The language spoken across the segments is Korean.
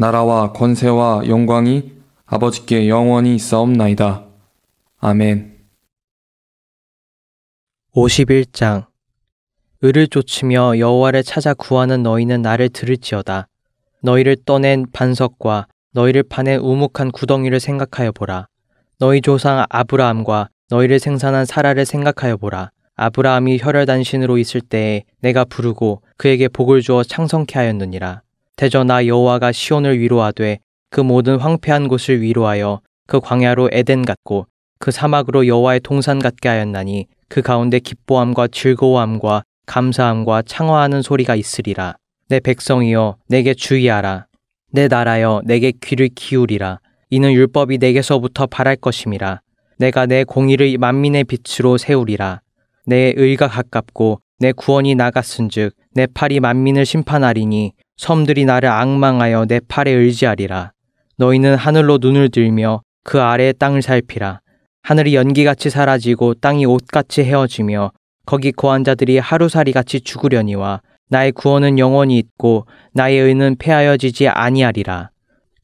나라와 권세와 영광이 아버지께 영원히 있사옵나이다. 아멘. 51장 을을 쫓으며 여호와를 찾아 구하는 너희는 나를 들을지어다. 너희를 떠낸 반석과 너희를 파낸 우묵한 구덩이를 생각하여 보라. 너희 조상 아브라함과 너희를 생산한 사라를 생각하여 보라. 아브라함이 혈혈단신으로 있을 때에 내가 부르고 그에게 복을 주어 창성케 하였느니라. 대저나 여호와가 시온을 위로하되 그 모든 황폐한 곳을 위로하여 그 광야로 에덴 같고 그 사막으로 여호와의 동산 같게 하였나니 그 가운데 기뻐함과 즐거워함과 감사함과 창화하는 소리가 있으리라 내 백성이여 내게 주의하라 내 나라여 내게 귀를 기울이라 이는 율법이 내게서부터 바랄 것임이라 내가 내 공의를 만민의 빛으로 세우리라 내 의가 가깝고 내 구원이 나갔은즉 내 팔이 만민을 심판하리니 섬들이 나를 악망하여 내 팔에 의지하리라. 너희는 하늘로 눈을 들며 그 아래 의 땅을 살피라. 하늘이 연기같이 사라지고 땅이 옷같이 헤어지며 거기 고한 자들이 하루살이 같이 죽으려니와 나의 구원은 영원히 있고 나의 의는 패하여지지 아니하리라.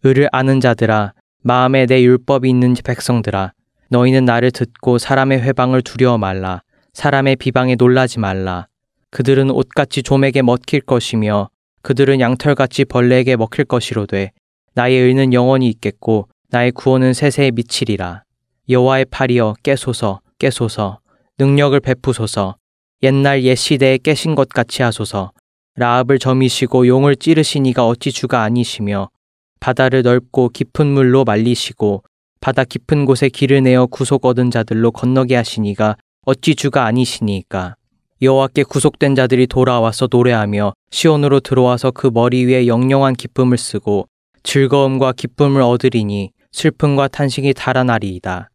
의를 아는 자들아 마음에 내 율법이 있는 백성들아 너희는 나를 듣고 사람의 회방을 두려워 말라. 사람의 비방에 놀라지 말라. 그들은 옷같이 조맥에 먹힐 것이며 그들은 양털같이 벌레에게 먹힐 것이로되 나의 의는 영원히 있겠고 나의 구원은 세세에 미치리라. 여호와의 팔이여 깨소서 깨소서 능력을 베푸소서 옛날 옛 시대에 깨신 것 같이 하소서 라합을 점이시고 용을 찌르시니가 어찌 주가 아니시며 바다를 넓고 깊은 물로 말리시고 바다 깊은 곳에 길을 내어 구속 얻은 자들로 건너게 하시니가 어찌 주가 아니시니까 여호와께 구속된 자들이 돌아와서 노래하며 시온으로 들어와서 그 머리 위에 영영한 기쁨을 쓰고 즐거움과 기쁨을 얻으리니 슬픔과 탄식이 달아나리이다.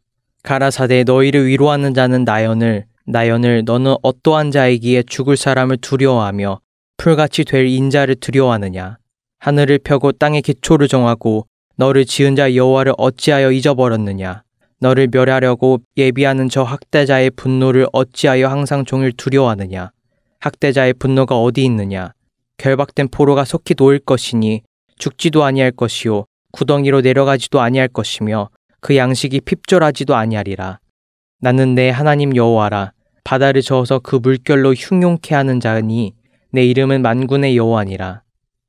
가라사대 너희를 위로하는 자는 나연을 나연을 너는 어떠한 자이기에 죽을 사람을 두려워하며 풀같이 될 인자를 두려워하느냐 하늘을 펴고 땅의 기초를 정하고 너를 지은 자 여호와를 어찌하여 잊어버렸느냐 너를 멸하려고 예비하는 저 학대자의 분노를 어찌하여 항상 종일 두려워하느냐? 학대자의 분노가 어디 있느냐? 결박된 포로가 속히 놓을 것이니 죽지도 아니할 것이요 구덩이로 내려가지도 아니할 것이며 그 양식이 핍절하지도 아니하리라. 나는 내 하나님 여호와라. 바다를 저어서 그 물결로 흉용케 하는 자니 내 이름은 만군의 여호와니라.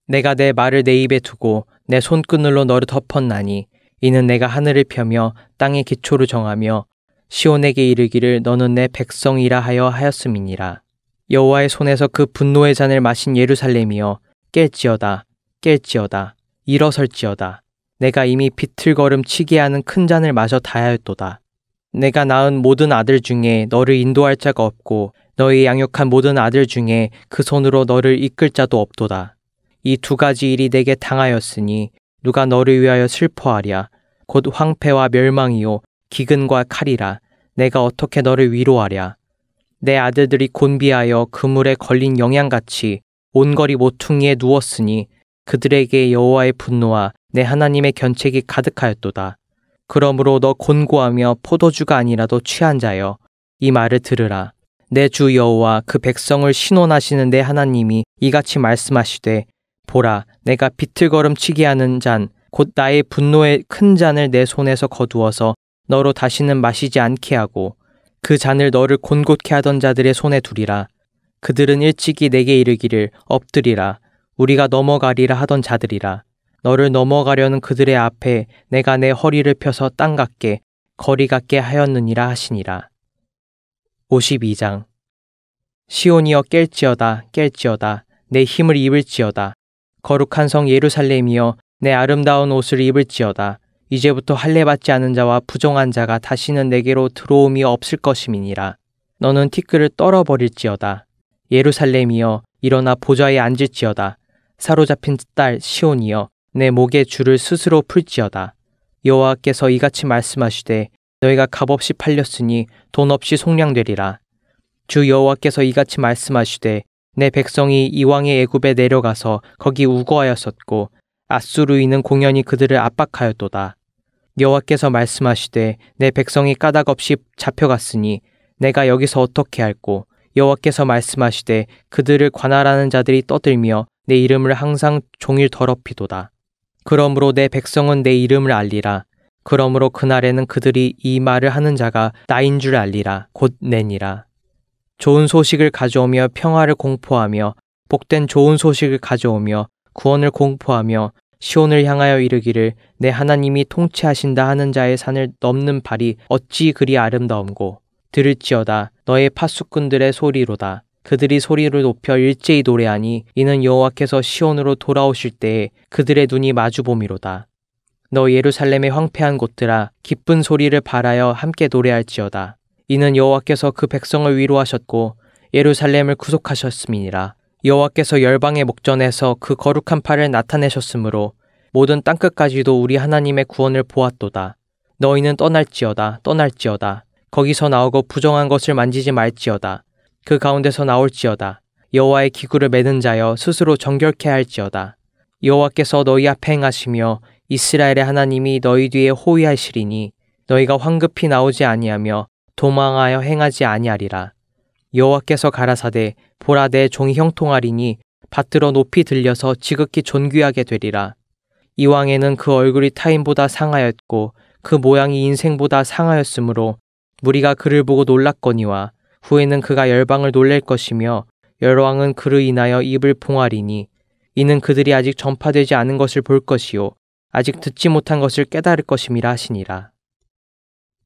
내가 내 말을 내 입에 두고 내 손끝으로 너를 덮었나니 이는 내가 하늘을 펴며 땅의 기초를 정하며 시온에게 이르기를 너는 내 백성이라 하여 하였음이니라. 여호와의 손에서 그 분노의 잔을 마신 예루살렘이여 깰지어다 깰지어다 일어설지어다 내가 이미 비틀거름 치게 하는 큰 잔을 마셔 다하였도다. 내가 낳은 모든 아들 중에 너를 인도할 자가 없고 너의 양육한 모든 아들 중에 그 손으로 너를 이끌 자도 없도다. 이 두 가지 일이 내게 당하였으니 누가 너를 위하여 슬퍼하랴 곧 황폐와 멸망이요 기근과 칼이라 내가 어떻게 너를 위로하랴 내 아들들이 곤비하여 그물에 걸린 영양같이 온거리 모퉁이에 누웠으니 그들에게 여호와의 분노와 내 하나님의 견책이 가득하였도다. 그러므로 너 곤고하며 포도주가 아니라도 취한 자여 이 말을 들으라. 내 주 여호와 그 백성을 신원하시는 내 하나님이 이같이 말씀하시되 보라 내가 비틀거름 치게 하는 잔곧 나의 분노의 큰 잔을 내 손에서 거두어서 너로 다시는 마시지 않게 하고 그 잔을 너를 곤곳케 하던 자들의 손에 두리라. 그들은 일찍이 내게 이르기를 엎드리라. 우리가 넘어가리라 하던 자들이라. 너를 넘어가려는 그들의 앞에 내가 내 허리를 펴서 땅 같게 거리 같게 하였느니라 하시니라. 52장 시온이여 깰지어다 깰지어다 내 힘을 입을지어다 거룩한 성 예루살렘이여 내 아름다운 옷을 입을지어다. 이제부터 할례받지 않은 자와 부정한 자가 다시는 내게로 들어옴이 없을 것임이니라. 너는 티끌을 떨어버릴지어다. 예루살렘이여 일어나 보좌에 앉을지어다. 사로잡힌 딸 시온이여 내 목에 줄을 스스로 풀지어다. 여호와께서 이같이 말씀하시되 너희가 값없이 팔렸으니 돈 없이 속량되리라. 주 여호와께서 이같이 말씀하시되 내 백성이 이왕의 애굽에 내려가서 거기 우거하였었고 아수르인는 공연히 그들을 압박하였도다. 여호와께서 말씀하시되 내 백성이 까닭 없이 잡혀갔으니 내가 여기서 어떻게 할꼬 여호와께서 말씀하시되 그들을 관할하는 자들이 떠들며 내 이름을 항상 종일 더럽히도다. 그러므로 내 백성은 내 이름을 알리라. 그러므로 그날에는 그들이 이 말을 하는 자가 나인 줄 알리라. 곧 내니라. 좋은 소식을 가져오며 평화를 공포하며 복된 좋은 소식을 가져오며 구원을 공포하며 시온을 향하여 이르기를 내 하나님이 통치하신다 하는 자의 산을 넘는 발이 어찌 그리 아름다움고 들을지어다 너의 파수꾼들의 소리로다 그들이 소리를 높여 일제히 노래하니 이는 여호와께서 시온으로 돌아오실 때에 그들의 눈이 마주 보미로다 너 예루살렘의 황폐한 곳들아 기쁜 소리를 발하여 함께 노래할지어다 이는 여호와께서 그 백성을 위로하셨고 예루살렘을 구속하셨음이니라 여호와께서 열방의 목전에서 그 거룩한 팔을 나타내셨으므로 모든 땅 끝까지도 우리 하나님의 구원을 보았도다. 너희는 떠날지어다, 떠날지어다. 거기서 나오고 부정한 것을 만지지 말지어다. 그 가운데서 나올지어다. 여호와의 기구를 매는 자여 스스로 정결케 할지어다. 여호와께서 너희 앞에 행하시며 이스라엘의 하나님이 너희 뒤에 호위하시리니 너희가 황급히 나오지 아니하며 도망하여 행하지 아니하리라. 여호와께서 가라사대 보라 내 종이 형통하리니 밭들어 높이 들려서 지극히 존귀하게 되리라. 이왕에는 그 얼굴이 타인보다 상하였고 그 모양이 인생보다 상하였으므로 무리가 그를 보고 놀랐거니와 후에는 그가 열방을 놀랠 것이며 열왕은 그를 인하여 입을 봉하리니 이는 그들이 아직 전파되지 않은 것을 볼 것이요 아직 듣지 못한 것을 깨달을 것임이라 하시니라.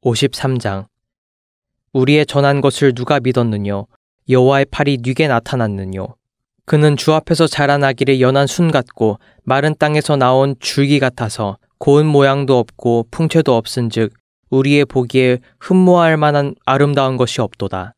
53장 우리의 전한 것을 누가 믿었느뇨 여호와의 팔이 뉘게 나타났느뇨 그는 주 앞에서 자라나기를 연한 순 같고 마른 땅에서 나온 줄기 같아서 고운 모양도 없고 풍채도 없은즉 우리의 보기에 흠모할 만한 아름다운 것이 없도다.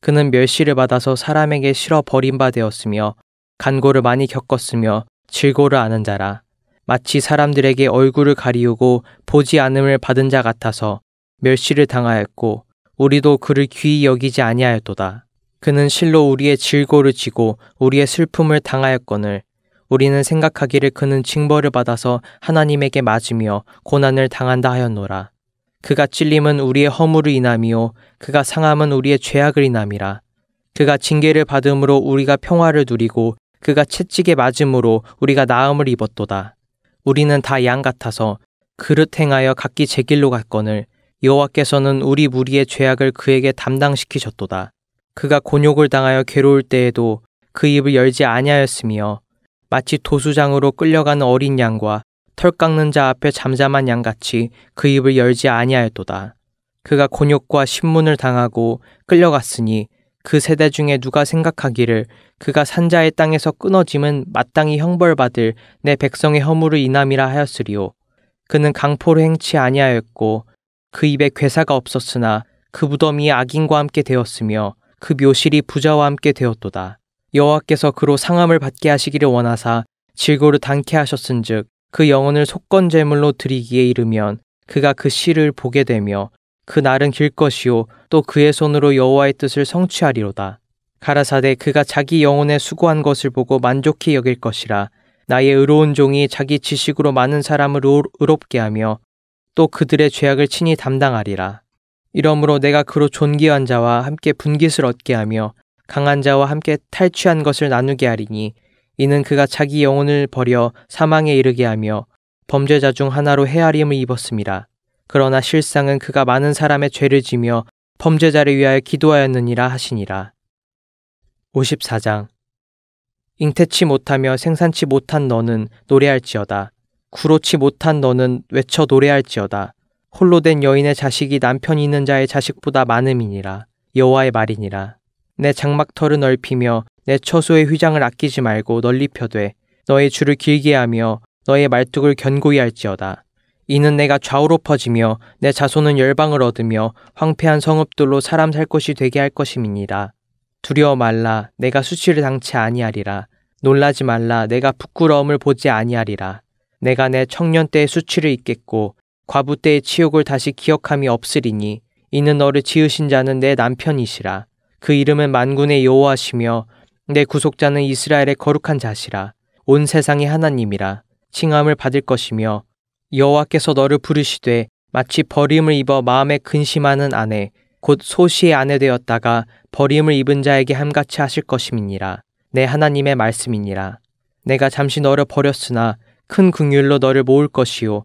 그는 멸시를 받아서 사람에게 싫어 버린 바 되었으며 간고를 많이 겪었으며 질고를 아는 자라 마치 사람들에게 얼굴을 가리우고 보지 않음을 받은 자 같아서 멸시를 당하였고 우리도 그를 귀히 여기지 아니하였도다. 그는 실로 우리의 질고를 지고 우리의 슬픔을 당하였거늘 우리는 생각하기를 그는 징벌을 받아서 하나님에게 맞으며 고난을 당한다 하였노라. 그가 찔림은 우리의 허물을 인함이요 그가 상함은 우리의 죄악을 인함이라. 그가 징계를 받음으로 우리가 평화를 누리고 그가 채찍에 맞음으로 우리가 나음을 입었도다. 우리는 다 양 같아서 그릇 행하여 각기 제 길로 갔거늘 여호와께서는 우리 무리의 죄악을 그에게 담당시키셨도다. 그가 곤욕을 당하여 괴로울 때에도 그 입을 열지 아니하였으며 마치 도수장으로 끌려가는 어린 양과 털 깎는 자 앞에 잠잠한 양같이 그 입을 열지 아니하였도다. 그가 곤욕과 신문을 당하고 끌려갔으니 그 세대 중에 누가 생각하기를 그가 산자의 땅에서 끊어짐은 마땅히 형벌받을 내 백성의 허물을 인함이라 하였으리요. 그는 강포로 행치 아니하였고 그 입에 괴사가 없었으나 그 무덤이 악인과 함께 되었으며 그 묘실이 부자와 함께 되었도다. 여호와께서 그로 상함을 받게 하시기를 원하사 질고를 당케 하셨은즉 그 영혼을 속건 제물로 드리기에 이르면 그가 그 씨를 보게 되며 그 날은 길 것이요 또 그의 손으로 여호와의 뜻을 성취하리로다. 가라사대 그가 자기 영혼에 수고한 것을 보고 만족히 여길 것이라 나의 의로운 종이 자기 지식으로 많은 사람을 의롭게 하며 또 그들의 죄악을 친히 담당하리라. 이러므로 내가 그로 존귀한 자와 함께 분깃을 얻게 하며 강한 자와 함께 탈취한 것을 나누게 하리니 이는 그가 자기 영혼을 버려 사망에 이르게 하며 범죄자 중 하나로 헤아림을 입었습니다. 그러나 실상은 그가 많은 사람의 죄를 지며 범죄자를 위하여 기도하였느니라 하시니라. 54장 잉태치 못하며 생산치 못한 너는 노래할지어다. 구로치 못한 너는 외쳐 노래할지어다. 홀로 된 여인의 자식이 남편 있는 자의 자식보다 많음이니라. 여호와의 말이니라. 내장막털를 넓히며 내 처소의 휘장을 아끼지 말고 널리 펴되 너의 줄을 길게 하며 너의 말뚝을 견고히 할지어다. 이는 내가 좌우로 퍼지며 내 자손은 열방을 얻으며 황폐한 성읍들로 사람 살 곳이 되게 할 것임이니라. 두려워 말라 내가 수치를 당치 아니하리라. 놀라지 말라 내가 부끄러움을 보지 아니하리라. 내가 내 청년 때의 수치를 잊겠고 과부 때의 치욕을 다시 기억함이 없으리니 이는 너를 지으신 자는 내 남편이시라 그 이름은 만군의 여호와시며 내 구속자는 이스라엘의 거룩한 자시라 온 세상의 하나님이라 칭함을 받을 것이며 여호와께서 너를 부르시되 마치 버림을 입어 마음에 근심하는 아내 곧 소시의 아내 되었다가 버림을 입은 자에게 함같이 하실 것임이니라 내 하나님의 말씀이니라 내가 잠시 너를 버렸으나 큰 긍휼로 너를 모을 것이요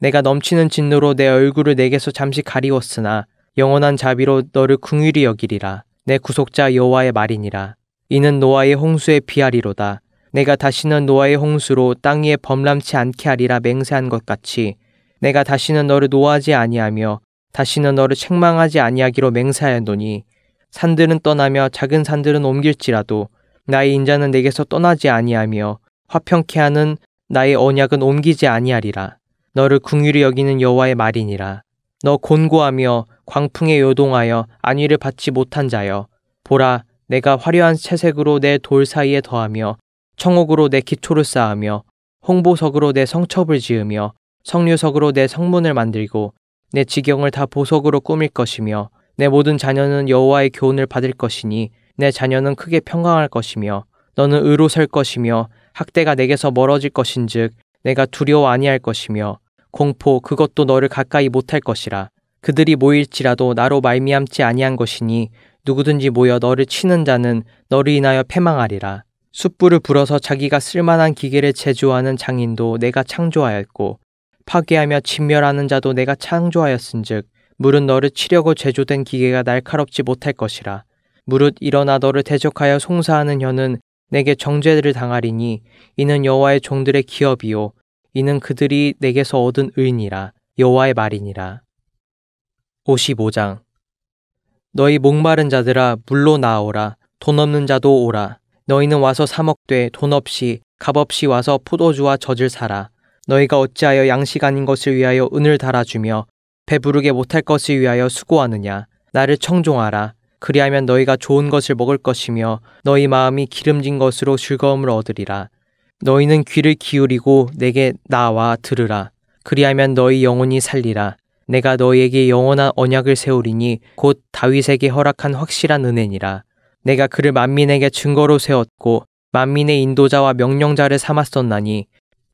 내가 넘치는 진노로 내 얼굴을 내게서 잠시 가리웠으나 영원한 자비로 너를 긍휼히 여기리라 내 구속자 여호와의 말이니라 이는 노아의 홍수에 비하리로다 내가 다시는 노아의 홍수로 땅 위에 범람치 않게 하리라 맹세한 것 같이 내가 다시는 너를 노하지 아니하며 다시는 너를 책망하지 아니하기로 맹세하였노니 산들은 떠나며 작은 산들은 옮길지라도 나의 인자는 내게서 떠나지 아니하며 화평케 하는 나의 언약은 옮기지 아니하리라. 너를 궁유히 여기는 여호와의 말이니라. 너 곤고하며 광풍에 요동하여 안위를 받지 못한 자여. 보라, 내가 화려한 채색으로 내 돌 사이에 더하며 청옥으로 내 기초를 쌓으며 홍보석으로 내 성첩을 지으며 성류석으로 내 성문을 만들고 내 지경을 다 보석으로 꾸밀 것이며 내 모든 자녀는 여호와의 교훈을 받을 것이니 내 자녀는 크게 평강할 것이며 너는 의로 설 것이며 학대가 내게서 멀어질 것인즉 내가 두려워 아니할 것이며 공포 그것도 너를 가까이 못할 것이라 그들이 모일지라도 나로 말미암지 아니한 것이니 누구든지 모여 너를 치는 자는 너를 인하여 패망하리라 숯불을 불어서 자기가 쓸만한 기계를 제조하는 장인도 내가 창조하였고 파괴하며 진멸하는 자도 내가 창조하였은즉 물은 너를 치려고 제조된 기계가 날카롭지 못할 것이라 무릇 일어나 너를 대적하여 송사하는 혀는 내게 정죄들을 당하리니 이는 여호와의 종들의 기업이요 이는 그들이 내게서 얻은 의니라 여호와의 말이니라. 55장 너희 목마른 자들아 물로 나오라 돈 없는 자도 오라 너희는 와서 사 먹되 돈 없이 값 없이 와서 포도주와 젖을 사라 너희가 어찌하여 양식 아닌 것을 위하여 은을 달아주며 배부르게 못할 것을 위하여 수고하느냐 나를 청종하라 그리하면 너희가 좋은 것을 먹을 것이며 너희 마음이 기름진 것으로 즐거움을 얻으리라. 너희는 귀를 기울이고 내게 나와 들으라. 그리하면 너희 영혼이 살리라. 내가 너희에게 영원한 언약을 세우리니 곧 다윗에게 허락한 확실한 은혜니라. 내가 그를 만민에게 증거로 세웠고 만민의 인도자와 명령자를 삼았었나니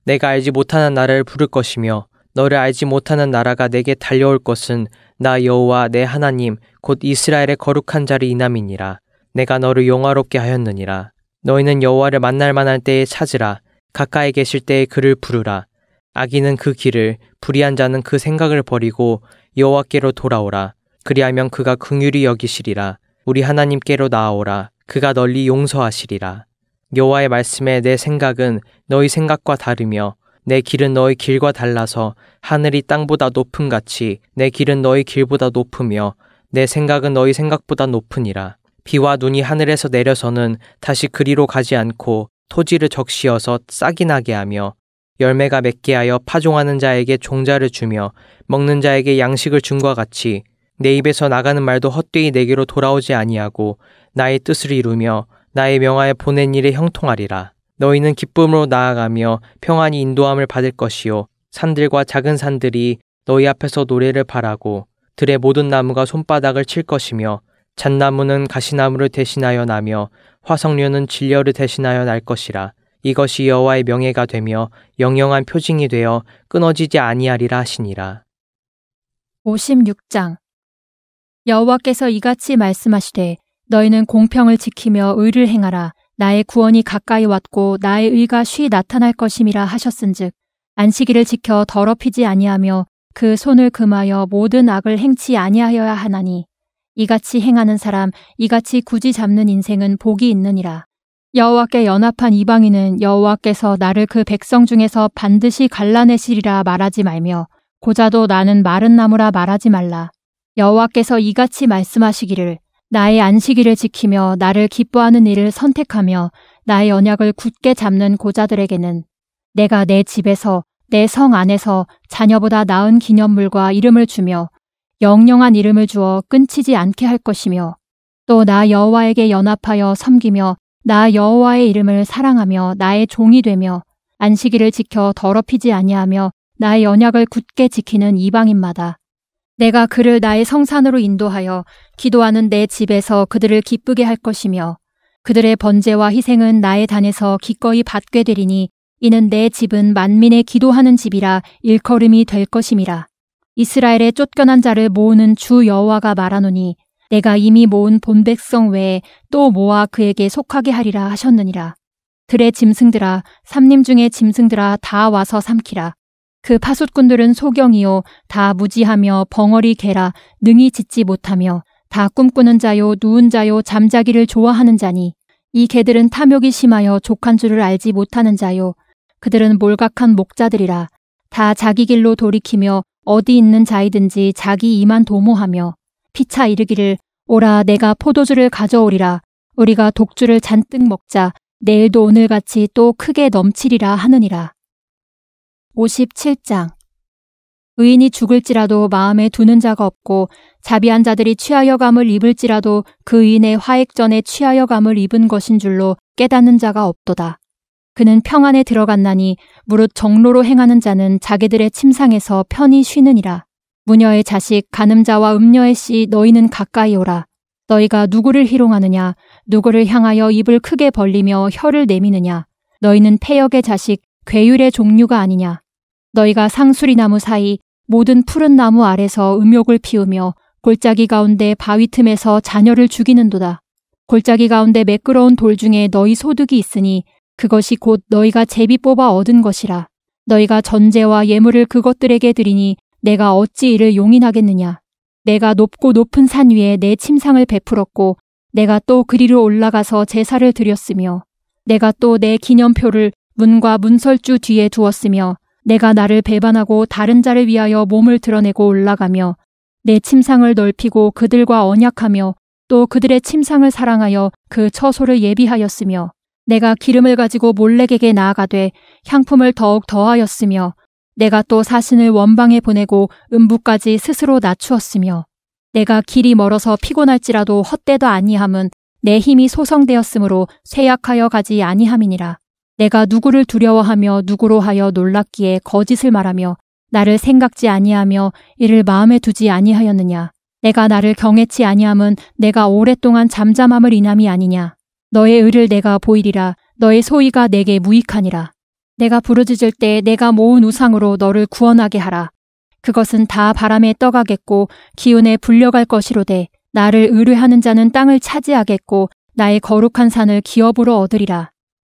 내가 알지 못하는 나라를 부를 것이며 너를 알지 못하는 나라가 내게 달려올 것은 나 여호와 내 하나님 곧 이스라엘의 거룩한 자리 이남이니라 내가 너를 용화롭게 하였느니라 너희는 여호와를 만날 만할 때에 찾으라 가까이 계실 때에 그를 부르라 악인은 그 길을 불의한 자는 그 생각을 버리고 여호와께로 돌아오라 그리하면 그가 긍휼히 여기시리라 우리 하나님께로 나아오라 그가 널리 용서하시리라 여호와의 말씀에 내 생각은 너희 생각과 다르며 내 길은 너의 길과 달라서 하늘이 땅보다 높음 같이 내 길은 너의 길보다 높으며 내 생각은 너희 생각보다 높으니라. 비와 눈이 하늘에서 내려서는 다시 그리로 가지 않고 토지를 적시어서 싹이 나게 하며 열매가 맺게 하여 파종하는 자에게 종자를 주며 먹는 자에게 양식을 준과 같이 내 입에서 나가는 말도 헛되이 내게로 돌아오지 아니하고 나의 뜻을 이루며 나의 명하에 보낸 일에 형통하리라. 너희는 기쁨으로 나아가며 평안히 인도함을 받을 것이요. 산들과 작은 산들이 너희 앞에서 노래를 바라고 들의 모든 나무가 손바닥을 칠 것이며 잣나무는 가시나무를 대신하여 나며 화석류는 진려를 대신하여 날 것이라. 이것이 여호와의 명예가 되며 영영한 표징이 되어 끊어지지 아니하리라 하시니라. 56장 여호와께서 이같이 말씀하시되 너희는 공평을 지키며 의를 행하라 나의 구원이 가까이 왔고 나의 의가 쉬 나타날 것임이라 하셨은즉 안식일을 지켜 더럽히지 아니하며 그 손을 금하여 모든 악을 행치 아니하여야 하나니 이같이 행하는 사람 이같이 굳이 잡는 인생은 복이 있느니라 여호와께 연합한 이방인은 여호와께서 나를 그 백성 중에서 반드시 갈라내시리라 말하지 말며 고자도 나는 마른 나무라 말하지 말라 여호와께서 이같이 말씀하시기를 나의 안식일을 지키며 나를 기뻐하는 일을 선택하며 나의 언약을 굳게 잡는 고자들에게는 내가 내 집에서 내 성 안에서 자녀보다 나은 기념물과 이름을 주며 영영한 이름을 주어 끊치지 않게 할 것이며 또 나 여호와에게 연합하여 섬기며 나 여호와의 이름을 사랑하며 나의 종이 되며 안식일을 지켜 더럽히지 아니하며 나의 언약을 굳게 지키는 이방인마다 내가 그를 나의 성산으로 인도하여 기도하는 내 집에서 그들을 기쁘게 할 것이며 그들의 번제와 희생은 나의 단에서 기꺼이 받게 되리니 이는 내 집은 만민의 기도하는 집이라 일컬음이 될 것임이라. 이스라엘의 쫓겨난 자를 모으는 주 여호와가 말하노니 내가 이미 모은 본 백성 외에 또 모아 그에게 속하게 하리라 하셨느니라. 들의 짐승들아 삼림 중의 짐승들아 다 와서 삼키라. 그 파수꾼들은 소경이요 다 무지하며 벙어리 개라 능히 짓지 못하며 다 꿈꾸는 자요 누운 자요 잠자기를 좋아하는 자니 이 개들은 탐욕이 심하여 족한 줄을 알지 못하는 자요 그들은 몰각한 목자들이라 다 자기 길로 돌이키며 어디 있는 자이든지 자기 이만 도모하며 피차 이르기를 오라 내가 포도주를 가져오리라 우리가 독주를 잔뜩 먹자 내일도 오늘같이 또 크게 넘치리라 하느니라. 57장 의인이 죽을지라도 마음에 두는 자가 없고 자비한 자들이 취하여감을 입을지라도 그 의인의 화액전에 취하여감을 입은 것인 줄로 깨닫는 자가 없도다. 그는 평안에 들어갔나니 무릇 정로로 행하는 자는 자기들의 침상에서 편히 쉬느니라. 무녀의 자식 가늠자와 음녀의 씨 너희는 가까이 오라. 너희가 누구를 희롱하느냐 누구를 향하여 입을 크게 벌리며 혀를 내미느냐 너희는 폐역의 자식 괴율의 종류가 아니냐. 너희가 상수리 나무 사이 모든 푸른 나무 아래서 음욕을 피우며 골짜기 가운데 바위 틈에서 자녀를 죽이는도다. 골짜기 가운데 매끄러운 돌 중에 너희 소득이 있으니 그것이 곧 너희가 제비 뽑아 얻은 것이라. 너희가 전제와 예물을 그것들에게 드리니 내가 어찌 이를 용인하겠느냐. 내가 높고 높은 산 위에 내 침상을 베풀었고 내가 또 그리로 올라가서 제사를 드렸으며 내가 또 내 기념표를 문과 문설주 뒤에 두었으며 내가 나를 배반하고 다른 자를 위하여 몸을 드러내고 올라가며 내 침상을 넓히고 그들과 언약하며 또 그들의 침상을 사랑하여 그 처소를 예비하였으며 내가 기름을 가지고 몰래에게 나아가되 향품을 더욱 더하였으며 내가 또 사신을 원방에 보내고 음부까지 스스로 낮추었으며 내가 길이 멀어서 피곤할지라도 헛되도 아니함은 내 힘이 소성되었으므로 쇠약하여 가지 아니함이니라 내가 누구를 두려워하며 누구로 하여 놀랐기에 거짓을 말하며 나를 생각지 아니하며 이를 마음에 두지 아니하였느냐. 내가 나를 경외치 아니함은 내가 오랫동안 잠잠함을 인함이 아니냐. 너의 의를 내가 보이리라. 너의 소위가 내게 무익하니라. 내가 부르짖을 때 내가 모은 우상으로 너를 구원하게 하라. 그것은 다 바람에 떠가겠고 기운에 불려갈 것이로되 나를 의뢰하는 자는 땅을 차지하겠고 나의 거룩한 산을 기업으로 얻으리라.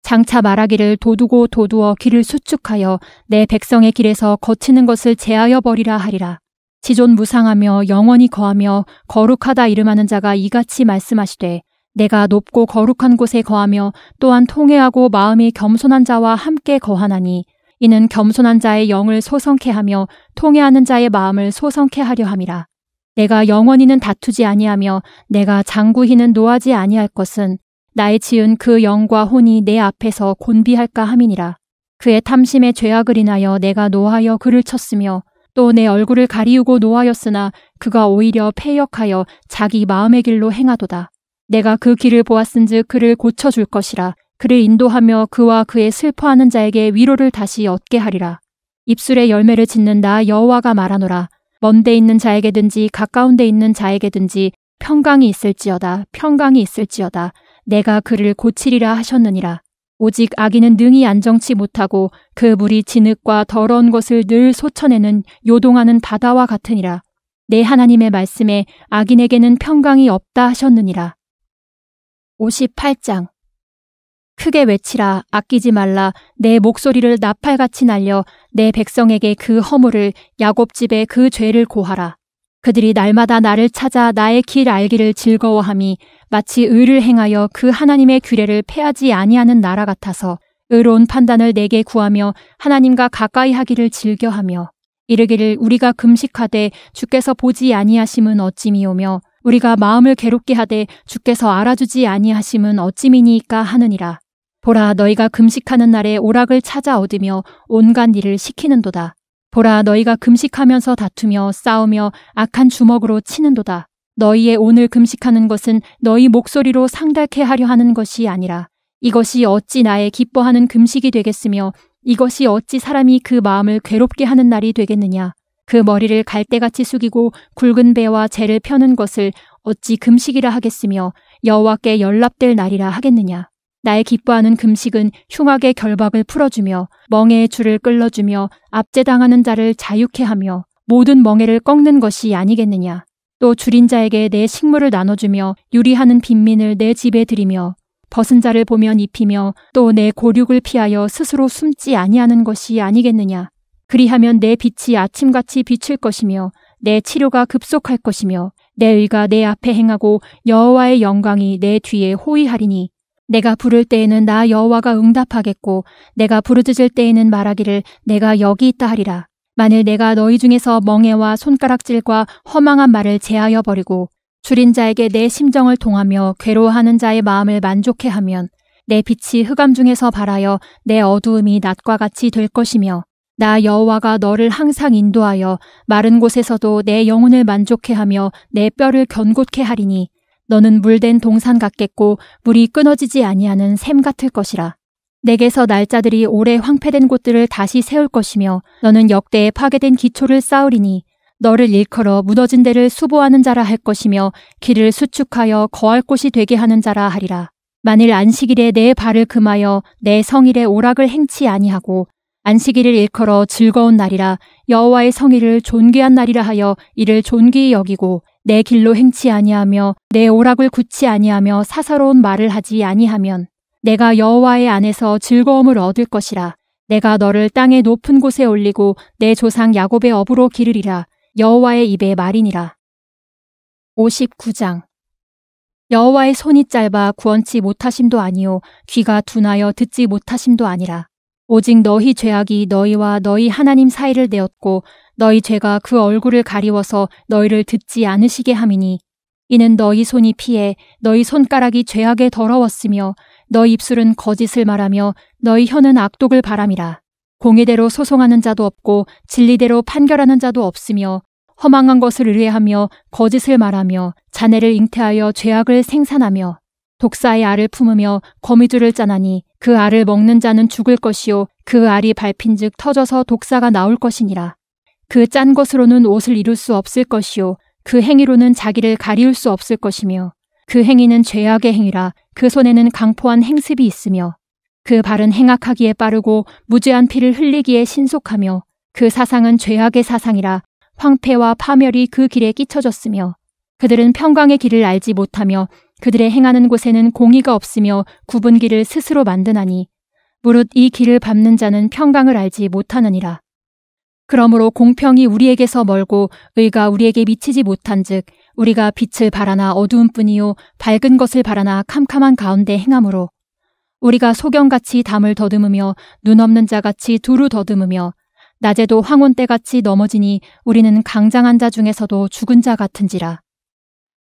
장차 말하기를 도두고 도두어 길을 수축하여 내 백성의 길에서 거치는 것을 제하여 버리라 하리라. 지존 무상하며 영원히 거하며 거룩하다 이름하는 자가 이같이 말씀하시되 내가 높고 거룩한 곳에 거하며 또한 통회하고 마음이 겸손한 자와 함께 거하나니 이는 겸손한 자의 영을 소성케 하며 통회하는 자의 마음을 소성케 하려 함이라. 내가 영원히는 다투지 아니하며 내가 장구히는 노하지 아니할 것은 나의 지은 그 영과 혼이 내 앞에서 곤비할까 함이니라. 그의 탐심의 죄악을 인하여 내가 노하여 그를 쳤으며 또 내 얼굴을 가리우고 노하였으나 그가 오히려 폐역하여 자기 마음의 길로 행하도다. 내가 그 길을 보았은즉 그를 고쳐줄 것이라. 그를 인도하며 그와 그의 슬퍼하는 자에게 위로를 다시 얻게 하리라. 입술의 열매를 짓는다 여호와가 말하노라. 먼데 있는 자에게든지 가까운 데 있는 자에게든지 평강이 있을지어다 평강이 있을지어다 내가 그를 고치리라 하셨느니라. 오직 아기는 능히 안정치 못하고 그 물이 진흙과 더러운 것을 늘 솟쳐내는 요동하는 바다와 같으니라. 내 하나님의 말씀에 악인에게는 평강이 없다 하셨느니라. 58장 크게 외치라 아끼지 말라 내 목소리를 나팔같이 날려 내 백성에게 그 허물을 야곱 집에 그 죄를 고하라 그들이 날마다 나를 찾아 나의 길 알기를 즐거워함이 마치 의를 행하여 그 하나님의 규례를 패하지 아니하는 나라 같아서 의로운 판단을 내게 구하며 하나님과 가까이 하기를 즐겨하며 이르기를 우리가 금식하되 주께서 보지 아니하심은 어찌미오며 우리가 마음을 괴롭게 하되 주께서 알아주지 아니하심은 어찌미니까 하느니라 보라 너희가 금식하는 날에 오락을 찾아 얻으며 온갖 일을 시키는도다 보라 너희가 금식하면서 다투며 싸우며 악한 주먹으로 치는도다. 너희의 오늘 금식하는 것은 너희 목소리로 상달케 하려 하는 것이 아니라 이것이 어찌 나의 기뻐하는 금식이 되겠으며 이것이 어찌 사람이 그 마음을 괴롭게 하는 날이 되겠느냐. 그 머리를 갈대같이 숙이고 굵은 배와 재를 펴는 것을 어찌 금식이라 하겠으며 여호와께 연락될 날이라 하겠느냐. 나의 기뻐하는 금식은 흉악의 결박을 풀어주며 멍에의 줄을 끌어주며 압제당하는 자를 자유케 하며 모든 멍에를 꺾는 것이 아니겠느냐. 또 줄인 자에게 내 식물을 나눠주며 유리하는 빈민을 내 집에 들이며 벗은 자를 보면 입히며 또 내 고륙을 피하여 스스로 숨지 아니하는 것이 아니겠느냐. 그리하면 내 빛이 아침같이 비칠 것이며 내 치료가 급속할 것이며 내 의가 내 앞에 행하고 여호와의 영광이 내 뒤에 호위하리니 내가 부를 때에는 나 여호와가 응답하겠고 내가 부르짖을 때에는 말하기를 내가 여기 있다 하리라. 만일 내가 너희 중에서 멍해와 손가락질과 허망한 말을 제하여 버리고 줄인 자에게 내 심정을 통하며 괴로워하는 자의 마음을 만족해 하면 내 빛이 흑암 중에서 발하여 내 어두움이 낮과 같이 될 것이며 나 여호와가 너를 항상 인도하여 마른 곳에서도 내 영혼을 만족해 하며 내 뼈를 견곡케 하리니 너는 물된 동산 같겠고 물이 끊어지지 아니하는 샘 같을 것이라. 내게서 날짜들이 오래 황폐된 곳들을 다시 세울 것이며 너는 역대에 파괴된 기초를 쌓으리니 너를 일컬어 무너진 데를 수보하는 자라 할 것이며 길을 수축하여 거할 곳이 되게 하는 자라 하리라. 만일 안식일에 내 발을 금하여 내 성일에 오락을 행치 아니하고 안식일을 일컬어 즐거운 날이라 여호와의 성일을 존귀한 날이라 하여 이를 존귀히 여기고 내 길로 행치 아니하며 내 오락을 굳지 아니하며 사사로운 말을 하지 아니하면 내가 여호와의 안에서 즐거움을 얻을 것이라 내가 너를 땅의 높은 곳에 올리고 내 조상 야곱의 업으로 기르리라 여호와의 입에 말이니라 59장 여호와의 손이 짧아 구원치 못하심도 아니요 귀가 둔하여 듣지 못하심도 아니라 오직 너희 죄악이 너희와 너희 하나님 사이를 내었고 너희 죄가 그 얼굴을 가리워서 너희를 듣지 않으시게 함이니 이는 너희 손이 피해 너희 손가락이 죄악에 더러웠으며 너희 입술은 거짓을 말하며 너희 혀는 악독을 바람이라 공의대로 소송하는 자도 없고 진리대로 판결하는 자도 없으며 허망한 것을 의뢰하며 거짓을 말하며 자네를 잉태하여 죄악을 생산하며 독사의 알을 품으며 거미줄을 짜나니 그 알을 먹는 자는 죽을 것이요 그 알이 밟힌즉 터져서 독사가 나올 것이니라 그짠 것으로는 옷을 이룰 수 없을 것이요. 그 행위로는 자기를 가리울 수 없을 것이며 그 행위는 죄악의 행위라 그 손에는 강포한 행습이 있으며 그 발은 행악하기에 빠르고 무죄한 피를 흘리기에 신속하며 그 사상은 죄악의 사상이라 황폐와 파멸이 그 길에 끼쳐졌으며 그들은 평강의 길을 알지 못하며 그들의 행하는 곳에는 공의가 없으며 구분길을 스스로 만드나니 무릇 이 길을 밟는 자는 평강을 알지 못하느니라. 그러므로 공평이 우리에게서 멀고 의가 우리에게 미치지 못한즉 우리가 빛을 바라나 어두운뿐이요 밝은 것을 바라나 캄캄한 가운데 행함으로 우리가 소경같이 담을 더듬으며 눈 없는 자같이 두루 더듬으며 낮에도 황혼 때같이 넘어지니 우리는 강장한 자 중에서도 죽은 자 같은지라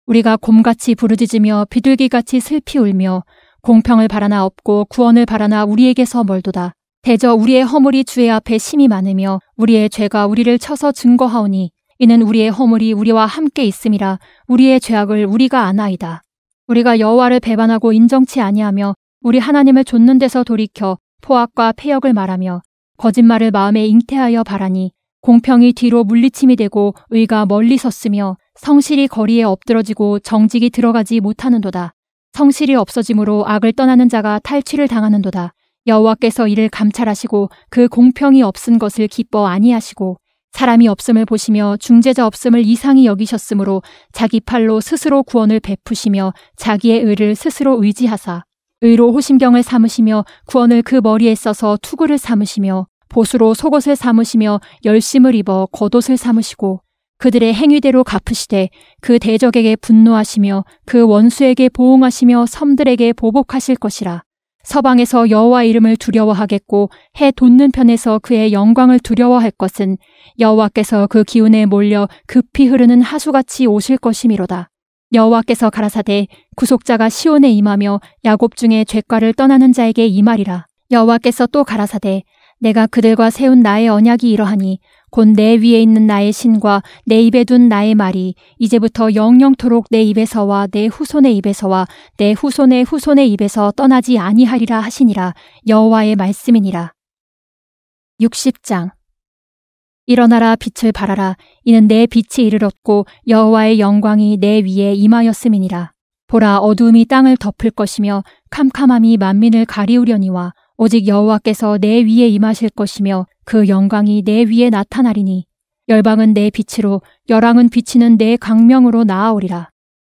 우리가 곰같이 부르짖으며 비둘기같이 슬피 울며 공평을 바라나 없고 구원을 바라나 우리에게서 멀도다 대저 우리의 허물이 주의 앞에 심이 많으며 우리의 죄가 우리를 쳐서 증거하오니 이는 우리의 허물이 우리와 함께 있음이라 우리의 죄악을 우리가 아나이다. 우리가 여호와를 배반하고 인정치 아니하며 우리 하나님을 좇는 데서 돌이켜 포악과 폐역을 말하며 거짓말을 마음에 잉태하여 바라니 공평이 뒤로 물리침이 되고 의가 멀리 섰으며 성실이 거리에 엎드러지고 정직이 들어가지 못하는도다. 성실이 없어짐으로 악을 떠나는 자가 탈취를 당하는도다. 여호와께서 이를 감찰하시고 그 공평이 없은 것을 기뻐 아니하시고 사람이 없음을 보시며 중재자 없음을 이상히 여기셨으므로 자기 팔로 스스로 구원을 베푸시며 자기의 의를 스스로 의지하사 의로 호심경을 삼으시며 구원을 그 머리에 써서 투구를 삼으시며 보수로 속옷을 삼으시며 열심을 입어 겉옷을 삼으시고 그들의 행위대로 갚으시되 그 대적에게 분노하시며 그 원수에게 보응하시며 섬들에게 보복하실 것이라. 서방에서 여호와 이름을 두려워하겠고 해 돋는 편에서 그의 영광을 두려워할 것은 여호와께서 그 기운에 몰려 급히 흐르는 하수같이 오실 것이미로다. 여호와께서 가라사대 구속자가 시온에 임하며 야곱 중에 죄과를 떠나는 자에게 이 말이라. 여호와께서 또 가라사대 내가 그들과 세운 나의 언약이 이러하니 곧내 위에 있는 나의 신과 내 입에 둔 나의 말이 이제부터 영영토록 내 입에서와 내 후손의 입에서와 내 후손의 후손의 입에서 떠나지 아니하리라 하시니라 여호와의 말씀이니라. 60장 일어나라 빛을 발하라 이는 내 빛이 이르렀고 여호와의 영광이 내 위에 임하였음이니라. 보라 어둠이 땅을 덮을 것이며 캄캄함이 만민을 가리우려니와 오직 여호와께서 내 위에 임하실 것이며 그 영광이 내 위에 나타나리니 열방은 내 빛으로 열왕은 비치는 내광명으로 나아오리라.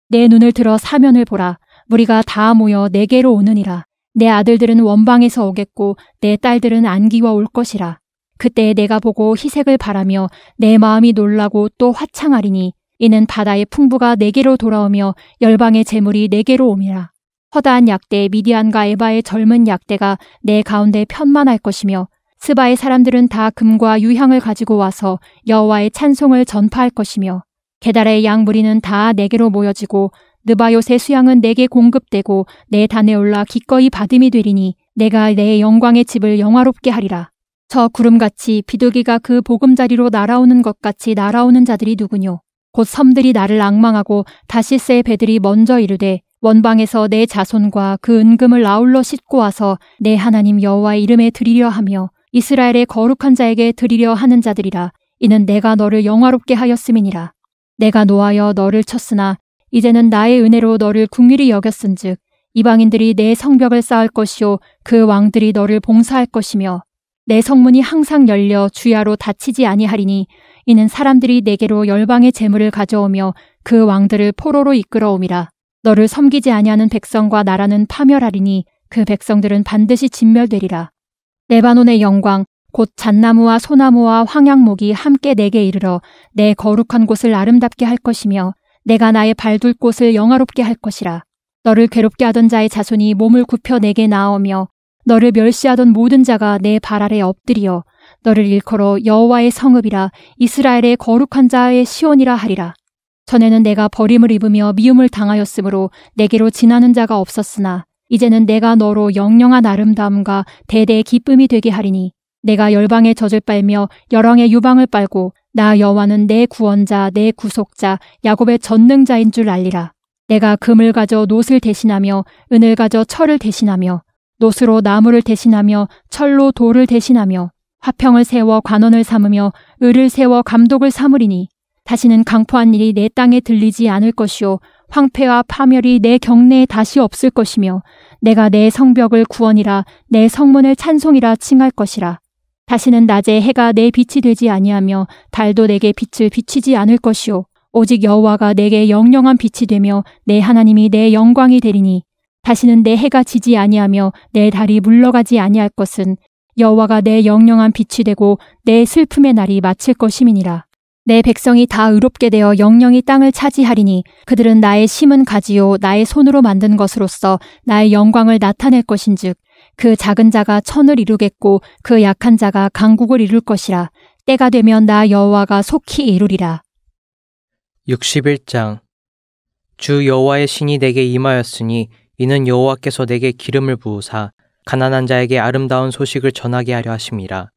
내 눈을 들어 사면을 보라. 무리가 다 모여 내게로 오느니라. 내 아들들은 원방에서 오겠고 내 딸들은 안기와 올 것이라. 그때 내가 보고 희색을 바라며 내 마음이 놀라고 또 화창하리니 이는 바다의 풍부가 내게로 돌아오며 열방의 재물이 내게로 오미라. 허다한 약대 미디안과 에바의 젊은 약대가 내 가운데 편만할 것이며 스바의 사람들은 다 금과 유향을 가지고 와서 여호와의 찬송을 전파할 것이며 게달의 양무리는 다 내게로 모여지고 느바요세 수양은 내게 공급되고 내 단에 올라 기꺼이 받음이 되리니 내가 내 영광의 집을 영화롭게 하리라. 저 구름같이 비둘기가 그 보금자리로 날아오는 것 같이 날아오는 자들이 누구뇨? 곧 섬들이 나를 악망하고 다시스의 배들이 먼저 이르되 원방에서 내 자손과 그 은금을 아울러 싣고 와서 내 하나님 여호와의 이름에 드리려 하며 이스라엘의 거룩한 자에게 드리려 하는 자들이라 이는 내가 너를 영화롭게 하였음이니라 내가 노하여 너를 쳤으나 이제는 나의 은혜로 너를 궁휼히 여겼은즉 이방인들이 내 성벽을 쌓을 것이요 그 왕들이 너를 봉사할 것이며 내 성문이 항상 열려 주야로 닫히지 아니하리니 이는 사람들이 내게로 열방의 재물을 가져오며 그 왕들을 포로로 이끌어오미라 너를 섬기지 아니하는 백성과 나라는 파멸하리니 그 백성들은 반드시 진멸되리라 레바논의 영광 곧 잣나무와 소나무와 황양목이 함께 내게 이르러 내 거룩한 곳을 아름답게 할 것이며 내가 나의 발둘 곳을 영화롭게 할 것이라. 너를 괴롭게 하던 자의 자손이 몸을 굽혀 내게 나오며 너를 멸시하던 모든 자가 내 발 아래 엎드리어 너를 일컬어 여호와의 성읍이라 이스라엘의 거룩한 자의 시온이라 하리라. 전에는 내가 버림을 입으며 미움을 당하였으므로 내게로 지나는 자가 없었으나 이제는 내가 너로 영영한 아름다움과 대대의 기쁨이 되게 하리니 내가 열방의 젖을 빨며 열왕의 유방을 빨고 나 여호와는 내 구원자 내 구속자 야곱의 전능자인 줄 알리라 내가 금을 가져 노슬 대신하며 은을 가져 철을 대신하며 노스로 나무를 대신하며 철로 돌을 대신하며 화평을 세워 관원을 삼으며 을을 세워 감독을 삼으리니 다시는 강포한 일이 내 땅에 들리지 않을 것이요 황폐와 파멸이 내 경내에 다시 없을 것이며 내가 내 성벽을 구원이라 내 성문을 찬송이라 칭할 것이라. 다시는 낮에 해가 내 빛이 되지 아니하며 달도 내게 빛을 비치지 않을 것이요 오직 여호와가 내게 영영한 빛이 되며 내 하나님이 내 영광이 되리니 다시는 내 해가 지지 아니하며 내 달이 물러가지 아니할 것은 여호와가 내 영영한 빛이 되고 내 슬픔의 날이 마칠 것임이니라. 내 백성이 다 의롭게 되어 영영이 땅을 차지하리니 그들은 나의 심은 가지요 나의 손으로 만든 것으로서 나의 영광을 나타낼 것인즉 그 작은 자가 천을 이루겠고 그 약한 자가 강국을 이룰 것이라 때가 되면 나 여호와가 속히 이루리라. 61장 주 여호와의 신이 내게 임하였으니 이는 여호와께서 내게 기름을 부으사 가난한 자에게 아름다운 소식을 전하게 하려 하심이라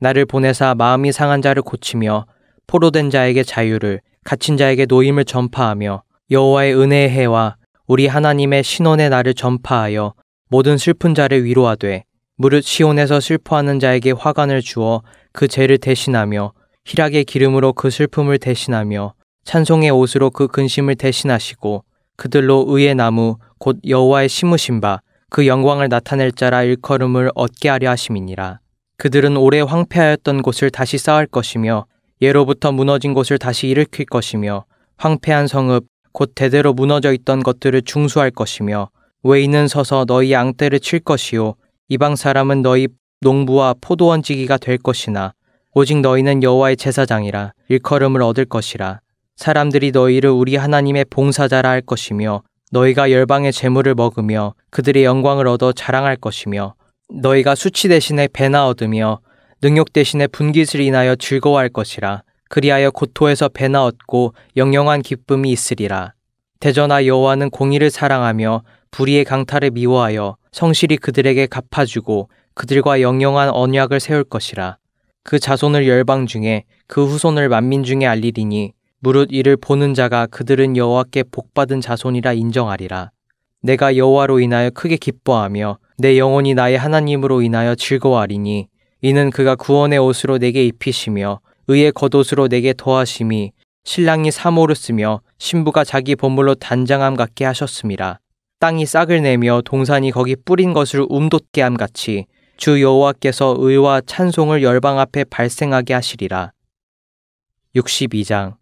나를 보내사 마음이 상한 자를 고치며 포로된 자에게 자유를 갇힌 자에게 노임을 전파하며 여호와의 은혜의 해와 우리 하나님의 신원의 날을 전파하여 모든 슬픈 자를 위로하되 무릇 시온에서 슬퍼하는 자에게 화관을 주어 그 죄를 대신하며 희락의 기름으로 그 슬픔을 대신하며 찬송의 옷으로 그 근심을 대신하시고 그들로 의의 나무 곧 여호와의 심으신 바 그 영광을 나타낼 자라 일컬음을 얻게 하려 하심이니라 그들은 오래 황폐하였던 곳을 다시 쌓을 것이며 예로부터 무너진 곳을 다시 일으킬 것이며 황폐한 성읍 곧 대대로 무너져 있던 것들을 중수할 것이며 외인은 서서 너희 양떼를칠 것이요 이방 사람은 너희 농부와 포도원 지기가 될 것이나 오직 너희는 여호와의 제사장이라 일컬음을 얻을 것이라 사람들이 너희를 우리 하나님의 봉사자라 할 것이며 너희가 열방의 재물을 먹으며 그들의 영광을 얻어 자랑할 것이며 너희가 수치 대신에 배나 얻으며 능욕 대신에 분깃을 인하여 즐거워할 것이라 그리하여 고토에서 배나 얻고 영영한 기쁨이 있으리라 대전하 여호와는 공의를 사랑하며 불의의 강탈을 미워하여 성실히 그들에게 갚아주고 그들과 영영한 언약을 세울 것이라 그 자손을 열방 중에 그 후손을 만민 중에 알리리니 무릇 이를 보는 자가 그들은 여호와께 복받은 자손이라 인정하리라 내가 여호와로 인하여 크게 기뻐하며 내 영혼이 나의 하나님으로 인하여 즐거워하리니 이는 그가 구원의 옷으로 내게 입히시며 의의 겉옷으로 내게 도하심이 신랑이 사모를쓰며 신부가 자기 보물로 단장함 같게 하셨습니다. 땅이 싹을 내며 동산이 거기 뿌린 것을 움돋게 함 같이 주 여호와께서 의와 찬송을 열방 앞에 발생하게 하시리라. 62장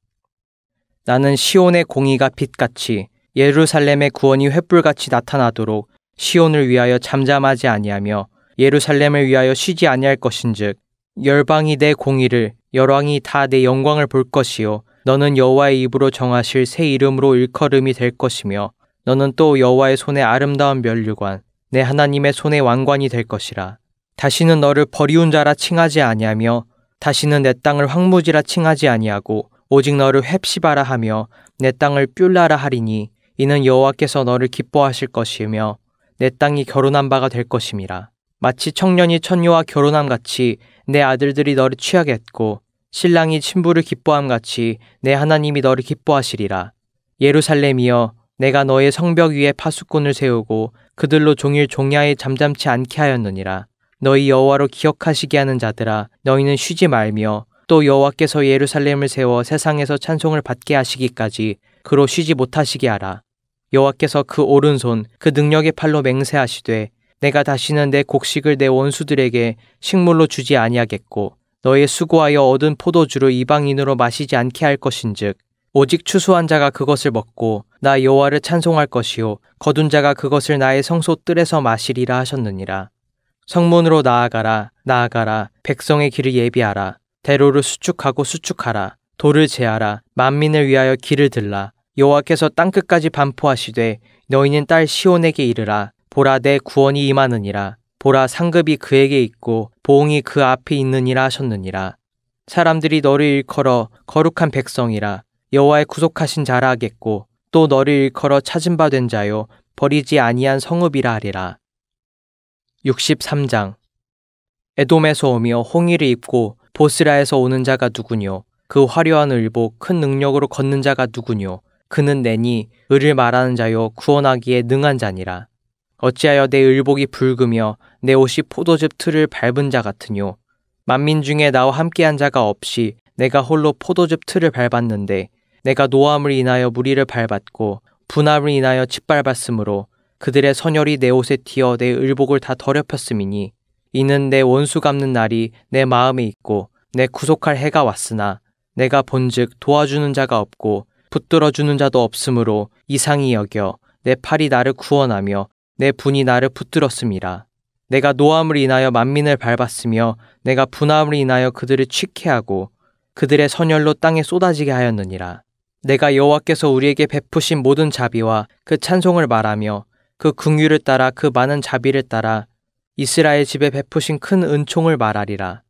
나는 시온의 공의가 빛같이 예루살렘의 구원이 횃불같이 나타나도록 시온을 위하여 잠잠하지 아니하며 예루살렘을 위하여 쉬지 아니할 것인즉 열방이 내 공의를 열왕이 다 내 영광을 볼 것이요 너는 여호와의 입으로 정하실 새 이름으로 일컬음이 될 것이며 너는 또 여호와의 손에 아름다운 면류관 내 하나님의 손에 왕관이 될 것이라 다시는 너를 버리운 자라 칭하지 아니하며 다시는 내 땅을 황무지라 칭하지 아니하고 오직 너를 햅시바라 하며 내 땅을 뷸라라 하리니 이는 여호와께서 너를 기뻐하실 것이며 내 땅이 결혼한 바가 될 것임이라 마치 청년이 천녀와 결혼함 같이 내 아들들이 너를 취하겠고 신랑이 신부를 기뻐함 같이 내 하나님이 너를 기뻐하시리라. 예루살렘이여 내가 너의 성벽 위에 파수꾼을 세우고 그들로 종일 종야에 잠잠치 않게 하였느니라. 너희 여호와로 기억하시게 하는 자들아 너희는 쉬지 말며 또 여호와께서 예루살렘을 세워 세상에서 찬송을 받게 하시기까지 그로 쉬지 못하시게 하라. 여호와께서 그 오른손 그 능력의 팔로 맹세하시되 내가 다시는 내 곡식을 내 원수들에게 식물로 주지 아니하겠고 너의 수고하여 얻은 포도주를 이방인으로 마시지 않게 할 것인즉 오직 추수한 자가 그것을 먹고 나 여호와를 찬송할 것이요 거둔 자가 그것을 나의 성소 뜰에서 마시리라 하셨느니라 성문으로 나아가라 나아가라 백성의 길을 예비하라 대로를 수축하고 수축하라 돌을 제하라 만민을 위하여 길을 들라 여호와께서 땅 끝까지 반포하시되 너희는 딸 시온에게 이르라 보라 내 구원이 임하느니라 보라 상급이 그에게 있고 보응이 그 앞에 있느니라 하셨느니라 사람들이 너를 일컬어 거룩한 백성이라 여호와의 구속하신 자라 하겠고 또 너를 일컬어 찾은 바 된 자요 버리지 아니한 성읍이라 하리라 63장 에돔에서 오며 홍의를 입고 보스라에서 오는 자가 누구뇨 그 화려한 을복 큰 능력으로 걷는 자가 누구뇨 그는 내니 의를 말하는 자요 구원하기에 능한 자니라 어찌하여 내을복이 붉으며 내 옷이 포도즙 틀을 밟은 자 같으뇨. 만민 중에 나와 함께한 자가 없이 내가 홀로 포도즙 틀을 밟았는데 내가 노함을 인하여 무리를 밟았고 분함을 인하여 짓밟았으므로 그들의 선혈이내 옷에 튀어 내을복을다 더럽혔음이니 이는 내 원수 갚는 날이 내 마음에 있고 내 구속할 해가 왔으나 내가 본즉 도와주는 자가 없고 붙들어 주는 자도 없으므로 이상히 여겨 내 팔이 나를 구원하며 내 분이 나를 붙들었습니다. 내가 노함을 인하여 만민을 밟았으며 내가 분함을 인하여 그들을 취케하고 그들의 선열로 땅에 쏟아지게 하였느니라. 내가 여호와께서 우리에게 베푸신 모든 자비와 그 찬송을 말하며 그 긍휼을 따라 그 많은 자비를 따라 이스라엘 집에 베푸신 큰 은총을 말하리라.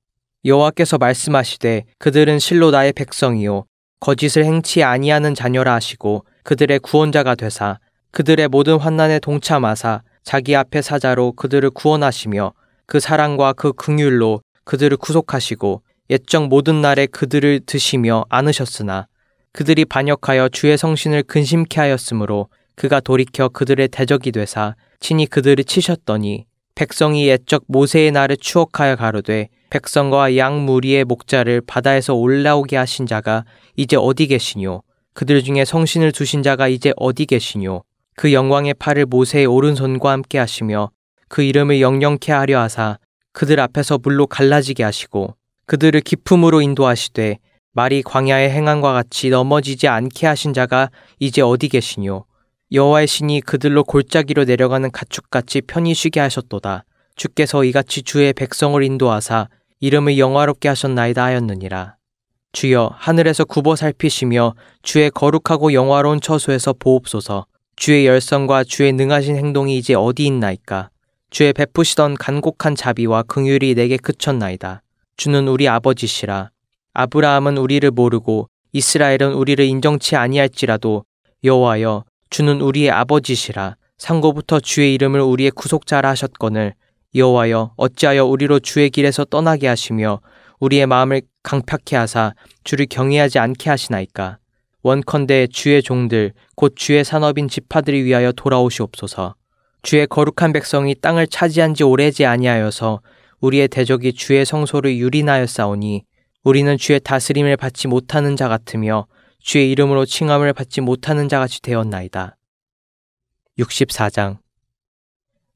여호와께서 말씀하시되 그들은 실로 나의 백성이요 거짓을 행치 아니하는 자녀라 하시고 그들의 구원자가 되사 그들의 모든 환난에 동참하사 자기 앞에 사자로 그들을 구원하시며 그 사랑과 그 긍휼로 그들을 구속하시고 옛적 모든 날에 그들을 드시며 안으셨으나 그들이 반역하여 주의 성신을 근심케 하였으므로 그가 돌이켜 그들의 대적이 되사 친히 그들을 치셨더니 백성이 옛적 모세의 날을 추억하여 가로되 백성과 양 무리의 목자를 바다에서 올라오게 하신 자가 이제 어디 계시뇨? 그들 중에 성신을 두신 자가 이제 어디 계시뇨? 그 영광의 팔을 모세의 오른손과 함께 하시며 그 이름을 영영케 하려 하사 그들 앞에서 물로 갈라지게 하시고 그들을 기품으로 인도하시되 말이 광야의 행함과 같이 넘어지지 않게 하신 자가 이제 어디 계시뇨 여호와의 신이 그들로 골짜기로 내려가는 가축같이 편히 쉬게 하셨도다 주께서 이같이 주의 백성을 인도하사 이름을 영화롭게 하셨나이다 하였느니라 주여 하늘에서 굽어 살피시며 주의 거룩하고 영화로운 처소에서 보옵소서 주의 열성과 주의 능하신 행동이 이제 어디 있나이까? 주의 베푸시던 간곡한 자비와 긍휼이 내게 그쳤나이다. 주는 우리 아버지시라. 아브라함은 우리를 모르고 이스라엘은 우리를 인정치 아니할지라도 여호와여 주는 우리의 아버지시라. 상고부터 주의 이름을 우리의 구속자라 하셨거늘 여호와여 어찌하여 우리로 주의 길에서 떠나게 하시며 우리의 마음을 강팍케 하사 주를 경외하지 않게 하시나이까 원컨대 주의 종들 곧 주의 산업인 지파들이 위하여 돌아오시옵소서. 주의 거룩한 백성이 땅을 차지한 지 오래지 아니하여서 우리의 대적이 주의 성소를 유린하였사오니 우리는 주의 다스림을 받지 못하는 자 같으며 주의 이름으로 칭함을 받지 못하는 자 같이 되었나이다. 64장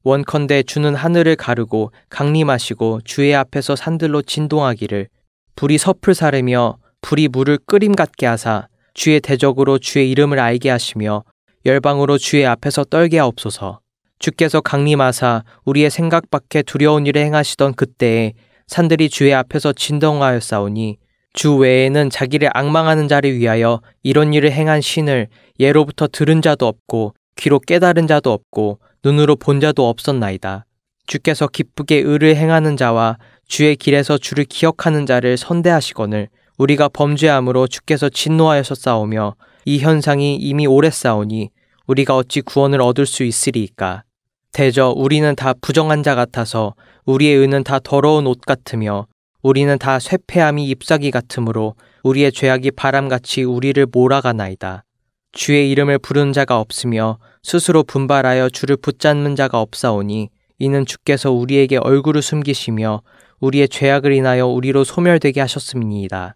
원컨대 주는 하늘을 가르고 강림하시고 주의 앞에서 산들로 진동하기를 불이 섭을 사르며 불이 물을 끓임 같게 하사 주의 대적으로 주의 이름을 알게 하시며 열방으로 주의 앞에서 떨게 하옵소서. 주께서 강림하사 우리의 생각 밖에 두려운 일을 행하시던 그때에 산들이 주의 앞에서 진동하여 싸우니 주 외에는 자기를 악망하는 자를 위하여 이런 일을 행한 신을 예로부터 들은 자도 없고 귀로 깨달은 자도 없고 눈으로 본 자도 없었나이다. 주께서 기쁘게 의를 행하는 자와 주의 길에서 주를 기억하는 자를 선대하시거늘 우리가 범죄함으로 주께서 진노하여서 싸우며 이 현상이 이미 오래 싸우니 우리가 어찌 구원을 얻을 수 있으리이까. 대저 우리는 다 부정한 자 같아서 우리의 의는 다 더러운 옷 같으며 우리는 다 쇠폐함이 잎사귀 같으므로 우리의 죄악이 바람같이 우리를 몰아가나이다. 주의 이름을 부른 자가 없으며 스스로 분발하여 주를 붙잡는 자가 없사오니 이는 주께서 우리에게 얼굴을 숨기시며 우리의 죄악을 인하여 우리로 소멸되게 하셨음이니이다.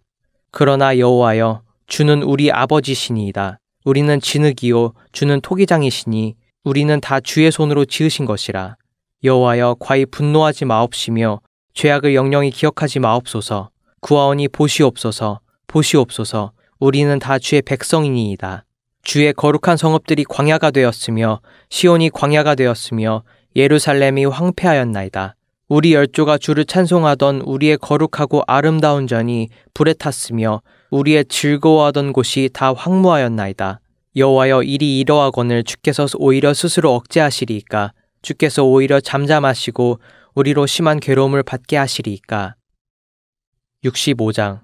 그러나 여호와여 주는 우리 아버지시니이다. 우리는 진흙이요 주는 토기장이시니 우리는 다 주의 손으로 지으신 것이라. 여호와여 과히 분노하지 마옵시며 죄악을 영영히 기억하지 마옵소서. 구하오니 보시옵소서. 보시옵소서. 우리는 다 주의 백성이니이다. 주의 거룩한 성읍들이 광야가 되었으며 시온이 광야가 되었으며 예루살렘이 황폐하였나이다. 우리 열조가 주를 찬송하던 우리의 거룩하고 아름다운 전이 불에 탔으며 우리의 즐거워하던 곳이 다 황무하였나이다. 여호와여 일이 이러하거늘 주께서 오히려 스스로 억제하시리이까 주께서 오히려 잠잠하시고 우리로 심한 괴로움을 받게 하시리이까 65장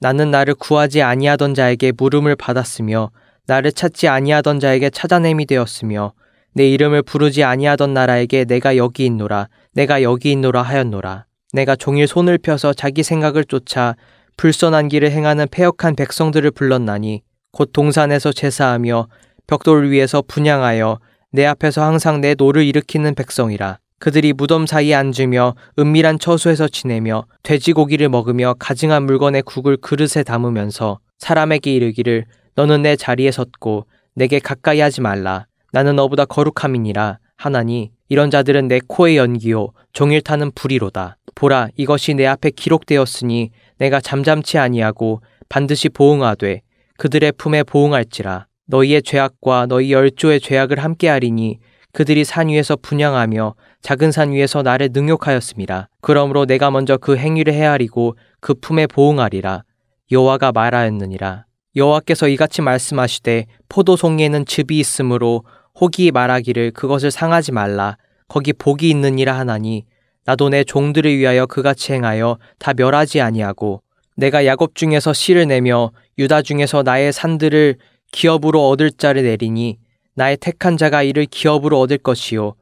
나는 나를 구하지 아니하던 자에게 물음을 받았으며 나를 찾지 아니하던 자에게 찾아냄이 되었으며 내 이름을 부르지 아니하던 나라에게 내가 여기 있노라 내가 여기 있노라 하였노라. 내가 종일 손을 펴서 자기 생각을 쫓아 불선한 길을 행하는 패역한 백성들을 불렀나니 곧 동산에서 제사하며 벽돌 위에서 분양하여 내 앞에서 항상 내 노를 일으키는 백성이라. 그들이 무덤 사이에 앉으며 은밀한 처소에서 지내며 돼지고기를 먹으며 가증한 물건의 국을 그릇에 담으면서 사람에게 이르기를 너는 내 자리에 섰고 내게 가까이 하지 말라. 나는 너보다 거룩함이니라. 하나니 이런 자들은 내 코의 연기요 종일 타는 불이로다. 보라 이것이 내 앞에 기록되었으니 내가 잠잠치 아니하고 반드시 보응하되 그들의 품에 보응할지라 너희의 죄악과 너희 열조의 죄악을 함께하리니 그들이 산 위에서 분양하며 작은 산 위에서 나를 능욕하였습니다. 그러므로 내가 먼저 그 행위를 헤아리고 그 품에 보응하리라 여호와가 말하였느니라. 여호와께서 이같이 말씀하시되 포도송이에는 즙이 있으므로 혹이 말하기를 그것을 상하지 말라 거기 복이 있느니라 하나니 나도 내 종들을 위하여 그같이 행하여 다 멸하지 아니하고 내가 야곱 중에서 씨를 내며 유다 중에서 나의 산들을 기업으로 얻을 자를 내리니 나의 택한 자가 이를 기업으로 얻을 것이요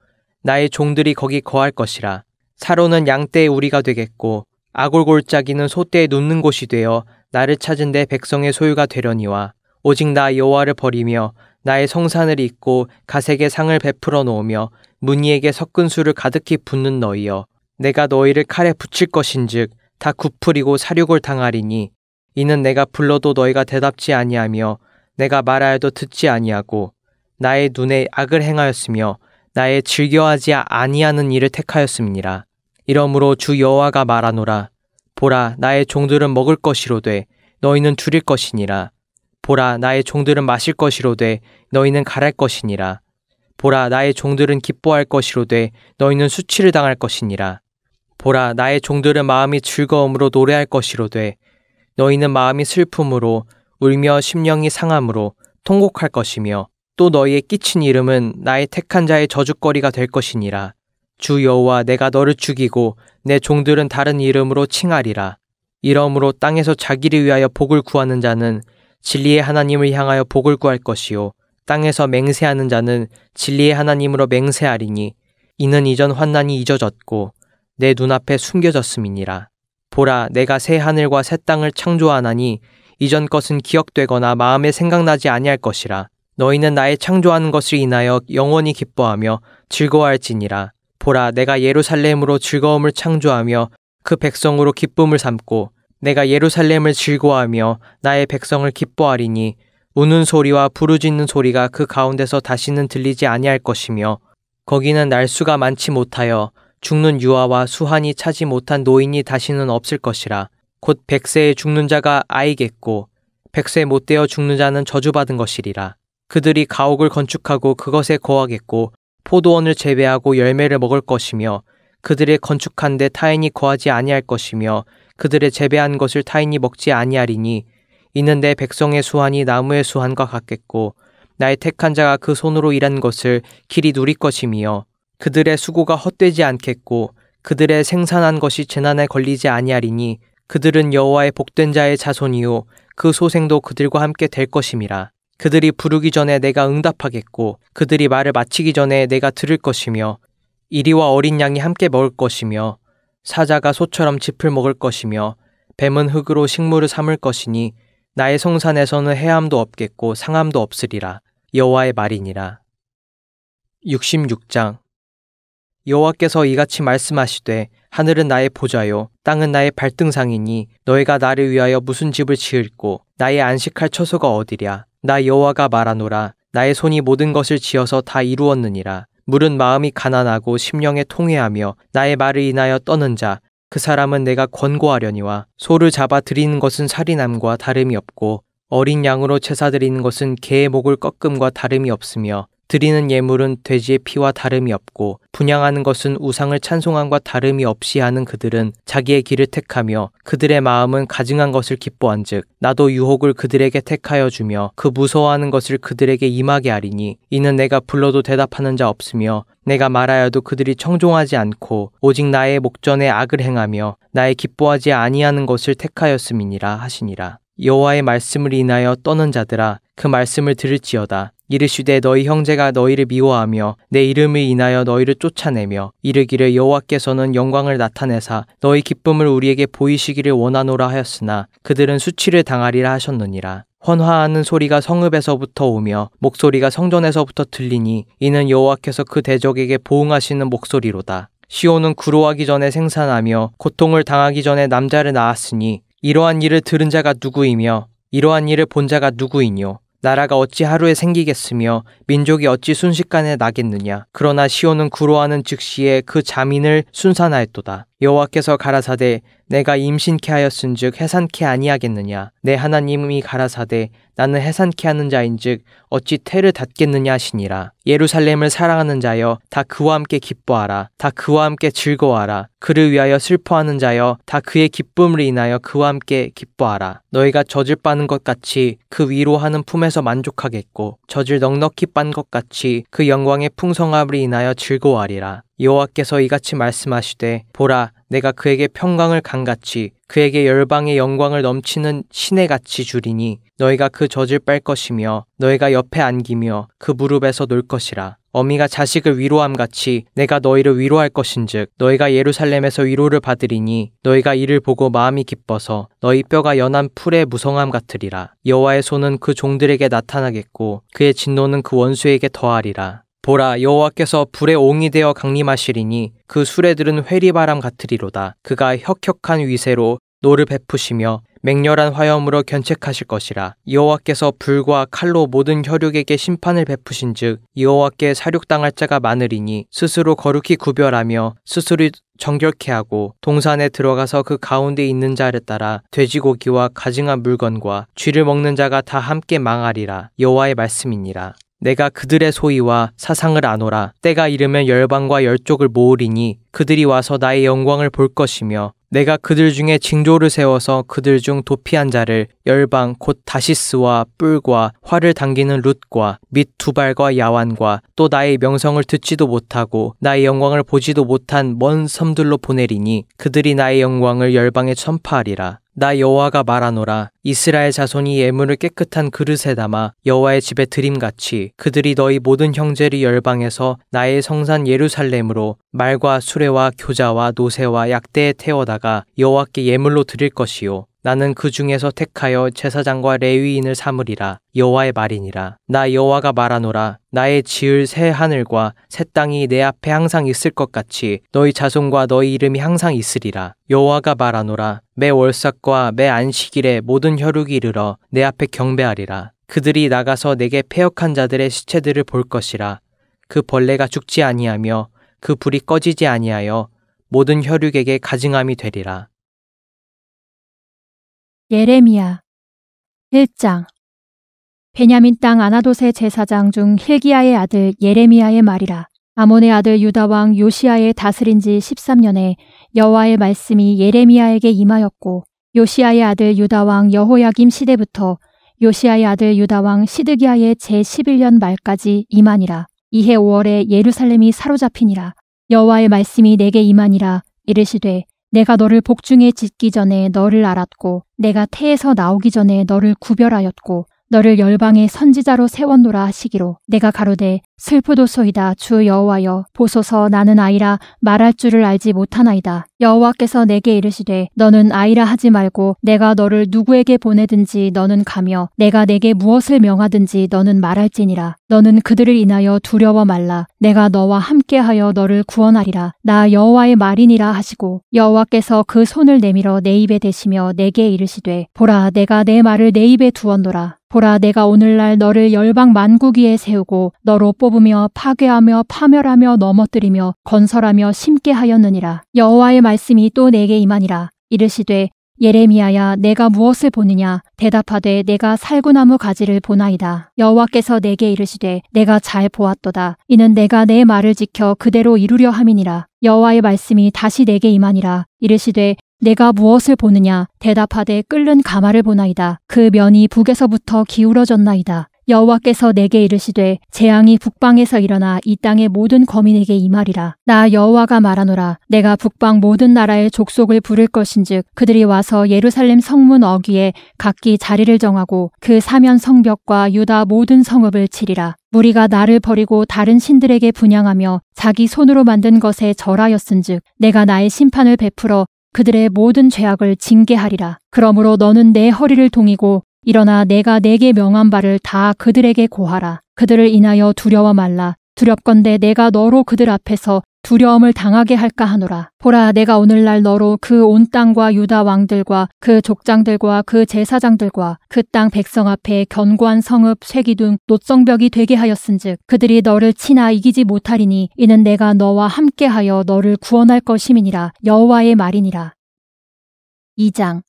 나의 종들이 거기 거할 것이라 사로는 양떼의 우리가 되겠고 아골골짜기는 소떼의 눕는 곳이 되어 나를 찾은 내 백성의 소유가 되려니와 오직 나 여호와를 버리며 나의 성산을 잇고 가색의 상을 베풀어 놓으며 문늬에게 섞은 술을 가득히 붓는 너희여 내가 너희를 칼에 붙일 것인즉 다 구풀이고 사륙을 당하리니 이는 내가 불러도 너희가 대답지 아니하며 내가 말하여도 듣지 아니하고 나의 눈에 악을 행하였으며 나의 즐겨하지 아니하는 일을 택하였음니라 이러므로 주 여호와가 말하노라 보라 나의 종들은 먹을 것이로되 너희는 줄일 것이니라 보라 나의 종들은 마실 것이로되 너희는 가랄 것이니라. 보라 나의 종들은 기뻐할 것이로되 너희는 수치를 당할 것이니라. 보라 나의 종들은 마음이 즐거움으로 노래할 것이로되 너희는 마음이 슬픔으로 울며 심령이 상함으로 통곡할 것이며 또 너희의 끼친 이름은 나의 택한 자의 저주거리가 될 것이니라. 주 여호와 내가 너를 죽이고 내 종들은 다른 이름으로 칭하리라. 이러므로 땅에서 자기를 위하여 복을 구하는 자는 진리의 하나님을 향하여 복을 구할 것이요 땅에서 맹세하는 자는 진리의 하나님으로 맹세하리니 이는 이전 환난이 잊어졌고 내 눈앞에 숨겨졌음이니라 보라 내가 새 하늘과 새 땅을 창조하나니 이전 것은 기억되거나 마음에 생각나지 아니할 것이라 너희는 나의 창조하는 것을 인하여 영원히 기뻐하며 즐거워할지니라 보라 내가 예루살렘으로 즐거움을 창조하며 그 백성으로 기쁨을 삼고 내가 예루살렘을 즐거워하며 나의 백성을 기뻐하리니 우는 소리와 부르짖는 소리가 그 가운데서 다시는 들리지 아니할 것이며 거기는 날수가 많지 못하여 죽는 유아와 수환이 차지 못한 노인이 다시는 없을 것이라 곧 백세에 죽는 자가 아이겠고 백세 못되어 죽는 자는 저주받은 것이리라 그들이 가옥을 건축하고 그것에 거하겠고 포도원을 재배하고 열매를 먹을 것이며 그들의 건축한 데 타인이 거하지 아니할 것이며 그들의 재배한 것을 타인이 먹지 아니하리니 이는 내 백성의 수환이 나무의 수환과 같겠고 나의 택한 자가 그 손으로 일한 것을 길이 누릴 것임이요 그들의 수고가 헛되지 않겠고 그들의 생산한 것이 재난에 걸리지 아니하리니 그들은 여호와의 복된 자의 자손이요 그 소생도 그들과 함께 될 것임이라 그들이 부르기 전에 내가 응답하겠고 그들이 말을 마치기 전에 내가 들을 것이며 이리와 어린 양이 함께 먹을 것이며 사자가 소처럼 짚을 먹을 것이며 뱀은 흙으로 식물을 삼을 것이니 나의 성산에서는 해암도 없겠고 상암도 없으리라 여호와의 말이니라. 66장 여호와께서 이같이 말씀하시되 하늘은 나의 보좌요 땅은 나의 발등상이니 너희가 나를 위하여 무슨 집을 지을고 나의 안식할 처소가 어디랴 나 여호와가 말하노라 나의 손이 모든 것을 지어서 다 이루었느니라 물은 마음이 가난하고 심령에 통해하며 나의 말을 인하여 떠는 자 그 사람은 내가 권고하려니와 소를 잡아 드리는 것은 살인함과 다름이 없고 어린 양으로 제사 드리는 것은 개의 목을 꺾음과 다름이 없으며 드리는 예물은 돼지의 피와 다름이 없고 분양하는 것은 우상을 찬송함과 다름이 없이 하는 그들은 자기의 길을 택하며 그들의 마음은 가증한 것을 기뻐한즉 나도 유혹을 그들에게 택하여 주며 그 무서워하는 것을 그들에게 임하게 하리니 이는 내가 불러도 대답하는 자 없으며 내가 말하여도 그들이 청종하지 않고 오직 나의 목전에 악을 행하며 나의 기뻐하지 아니하는 것을 택하였음이니라 하시니라 여호와의 말씀을 인하여 떠는 자들아 그 말씀을 들을지어다 이르시되 너희 형제가 너희를 미워하며 내 이름을 인하여 너희를 쫓아내며 이르기를 여호와께서는 영광을 나타내사 너희 기쁨을 우리에게 보이시기를 원하노라 하였으나 그들은 수치를 당하리라 하셨느니라. 헌화하는 소리가 성읍에서부터 오며 목소리가 성전에서부터 들리니 이는 여호와께서 그 대적에게 보응하시는 목소리로다. 시온은 구로하기 전에 생산하며 고통을 당하기 전에 남자를 낳았으니 이러한 일을 들은 자가 누구이며 이러한 일을 본 자가 누구이뇨 나라가 어찌 하루에 생기겠으며 민족이 어찌 순식간에 나겠느냐. 그러나 시온은 구로하는 즉시에 그 자민을 순산하였도다. 여호와께서 가라사대 내가 임신케 하였은즉 해산케 아니하겠느냐 내 하나님이 가라사대 나는 해산케 하는 자인즉 어찌 태를 닫겠느냐 하시니라 예루살렘을 사랑하는 자여 다 그와 함께 기뻐하라 다 그와 함께 즐거워하라 그를 위하여 슬퍼하는 자여 다 그의 기쁨을 인하여 그와 함께 기뻐하라 너희가 젖을 빠는 것 같이 그 위로 하는 품에서 만족하겠고 젖을 넉넉히 빤 것 같이 그 영광의 풍성함을 인하여 즐거워하리라 여호와께서 이같이 말씀하시되 보라 내가 그에게 평강을 강같이 그에게 열방의 영광을 넘치는 신의 같이 주리니 너희가 그 젖을 뺄 것이며 너희가 옆에 안기며 그 무릎에서 놀 것이라 어미가 자식을 위로함 같이 내가 너희를 위로할 것인즉 너희가 예루살렘에서 위로를 받으리니 너희가 이를 보고 마음이 기뻐서 너희 뼈가 연한 풀의 무성함 같으리라 여호와의 손은 그 종들에게 나타나겠고 그의 진노는 그 원수에게 더하리라 보라 여호와께서 불의 옹이 되어 강림하시리니 그 수레들은 회리바람 같으리로다. 그가 혁혁한 위세로 노를 베푸시며 맹렬한 화염으로 견책하실 것이라. 여호와께서 불과 칼로 모든 혈육에게 심판을 베푸신즉 여호와께 사륙당할 자가 많으리니 스스로 거룩히 구별하며 스스로 정결케 하고 동산에 들어가서 그 가운데 있는 자를 따라 돼지고기와 가증한 물건과 쥐를 먹는 자가 다 함께 망하리라. 여호와의 말씀이니라. 내가 그들의 소위와 사상을 아노라 때가 이르면 열방과 열쪽을 모으리니 그들이 와서 나의 영광을 볼 것이며 내가 그들 중에 징조를 세워서 그들 중 도피한 자를 열방 곧 다시스와 뿔과 활을 당기는 룻과 및 두발과 야완과 또 나의 명성을 듣지도 못하고 나의 영광을 보지도 못한 먼 섬들로 보내리니 그들이 나의 영광을 열방에 천파하리라 나 여호와가 말하노라 이스라엘 자손이 예물을 깨끗한 그릇에 담아 여호와의 집에 드림같이 그들이 너희 모든 형제를 열방에서 나의 성산 예루살렘으로 말과 수레와 교자와 노새와 약대에 태워다가 여호와께 예물로 드릴 것이요 나는 그 중에서 택하여 제사장과 레위인을 삼으리라 여호와의 말이니라 나 여호와가 말하노라 나의 지을 새 하늘과 새 땅이 내 앞에 항상 있을 것 같이 너희 자손과 너희 이름이 항상 있으리라 여호와가 말하노라 매 월삭과 매 안식일에 모든 혈육이 이르러 내 앞에 경배하리라 그들이 나가서 내게 폐역한 자들의 시체들을 볼 것이라 그 벌레가 죽지 아니하며 그 불이 꺼지지 아니하여 모든 혈육에게 가증함이 되리라 예레미야 1장 베냐민 땅 아나돗의 제사장 중 힐기야의 아들 예레미야의 말이라 아몬의 아들 유다 왕 요시아의 다스린 지 13년에 여호와의 말씀이 예레미야에게 임하였고 요시아의 아들 유다 왕 여호야김 시대부터 요시아의 아들 유다 왕 시드기야의 제 11년 말까지 임하니라 이해 5월에 예루살렘이 사로잡히니라 여호와의 말씀이 내게 임하니라 이르시되 내가 너를 복중에 짓기 전에 너를 알았고 내가 태에서 나오기 전에 너를 구별하였고 너를 열방의 선지자로 세웠노라 하시기로 내가 가로되 슬프도소이다 주 여호와여 보소서 나는 아이라 말할 줄을 알지 못하나이다 여호와께서 내게 이르시되 너는 아이라 하지 말고 내가 너를 누구에게 보내든지 너는 가며 내가 내게 무엇을 명하든지 너는 말할지니라 너는 그들을 인하여 두려워 말라 내가 너와 함께하여 너를 구원하리라 나 여호와의 말이니라 하시고 여호와께서 그 손을 내밀어 내 입에 대시며 내게 이르시되 보라 내가 내 말을 내 입에 두었노라 보라 내가 오늘날 너를 열방 만국 위에 세우고 너로 뽑 뽑으며 파괴하며 파멸하며 넘어뜨리며 건설하며 심게 하였느니라. 여호와의 말씀이 또 내게 임하니라. 이르시되 예레미야야 내가 무엇을 보느냐 대답하되 내가 살구나무 가지를 보나이다 여호와께서 내게 이르시되 내가 잘 보았도다 이는 내가 내 말을 지켜 그대로 이루려 함이니라 여호와의 말씀이 다시 내게 임하니라 이르시되 내가 무엇을 보느냐 대답하되 끓는 가마를 보나이다 그 면이 북에서부터 기울어졌나이다 여호와께서 내게 이르시되 재앙이 북방에서 일어나 이 땅의 모든 거민에게 임하리라 나 여호와가 말하노라 내가 북방 모든 나라의 족속을 부를 것인즉 그들이 와서 예루살렘 성문 어귀에 각기 자리를 정하고 그 사면 성벽과 유다 모든 성읍을 치리라 무리가 나를 버리고 다른 신들에게 분양하며 자기 손으로 만든 것에 절하였은즉 내가 나의 심판을 베풀어 그들의 모든 죄악을 징계하리라. 그러므로 너는 내 허리를 동이고 일어나 내가 내게 명한 바를 다 그들에게 고하라. 그들을 인하여 두려워 말라. 두렵건대 내가 너로 그들 앞에서 두려움을 당하게 할까 하노라. 보라, 내가 오늘날 너로 그 온 땅과 유다 왕들과 그 족장들과 그 제사장들과 그 땅 백성 앞에 견고한 성읍, 쇠기둥, 노성벽이 되게 하였은즉 그들이 너를 치나 이기지 못하리니 이는 내가 너와 함께하여 너를 구원할 것임이니라 여호와의 말이니라. 2장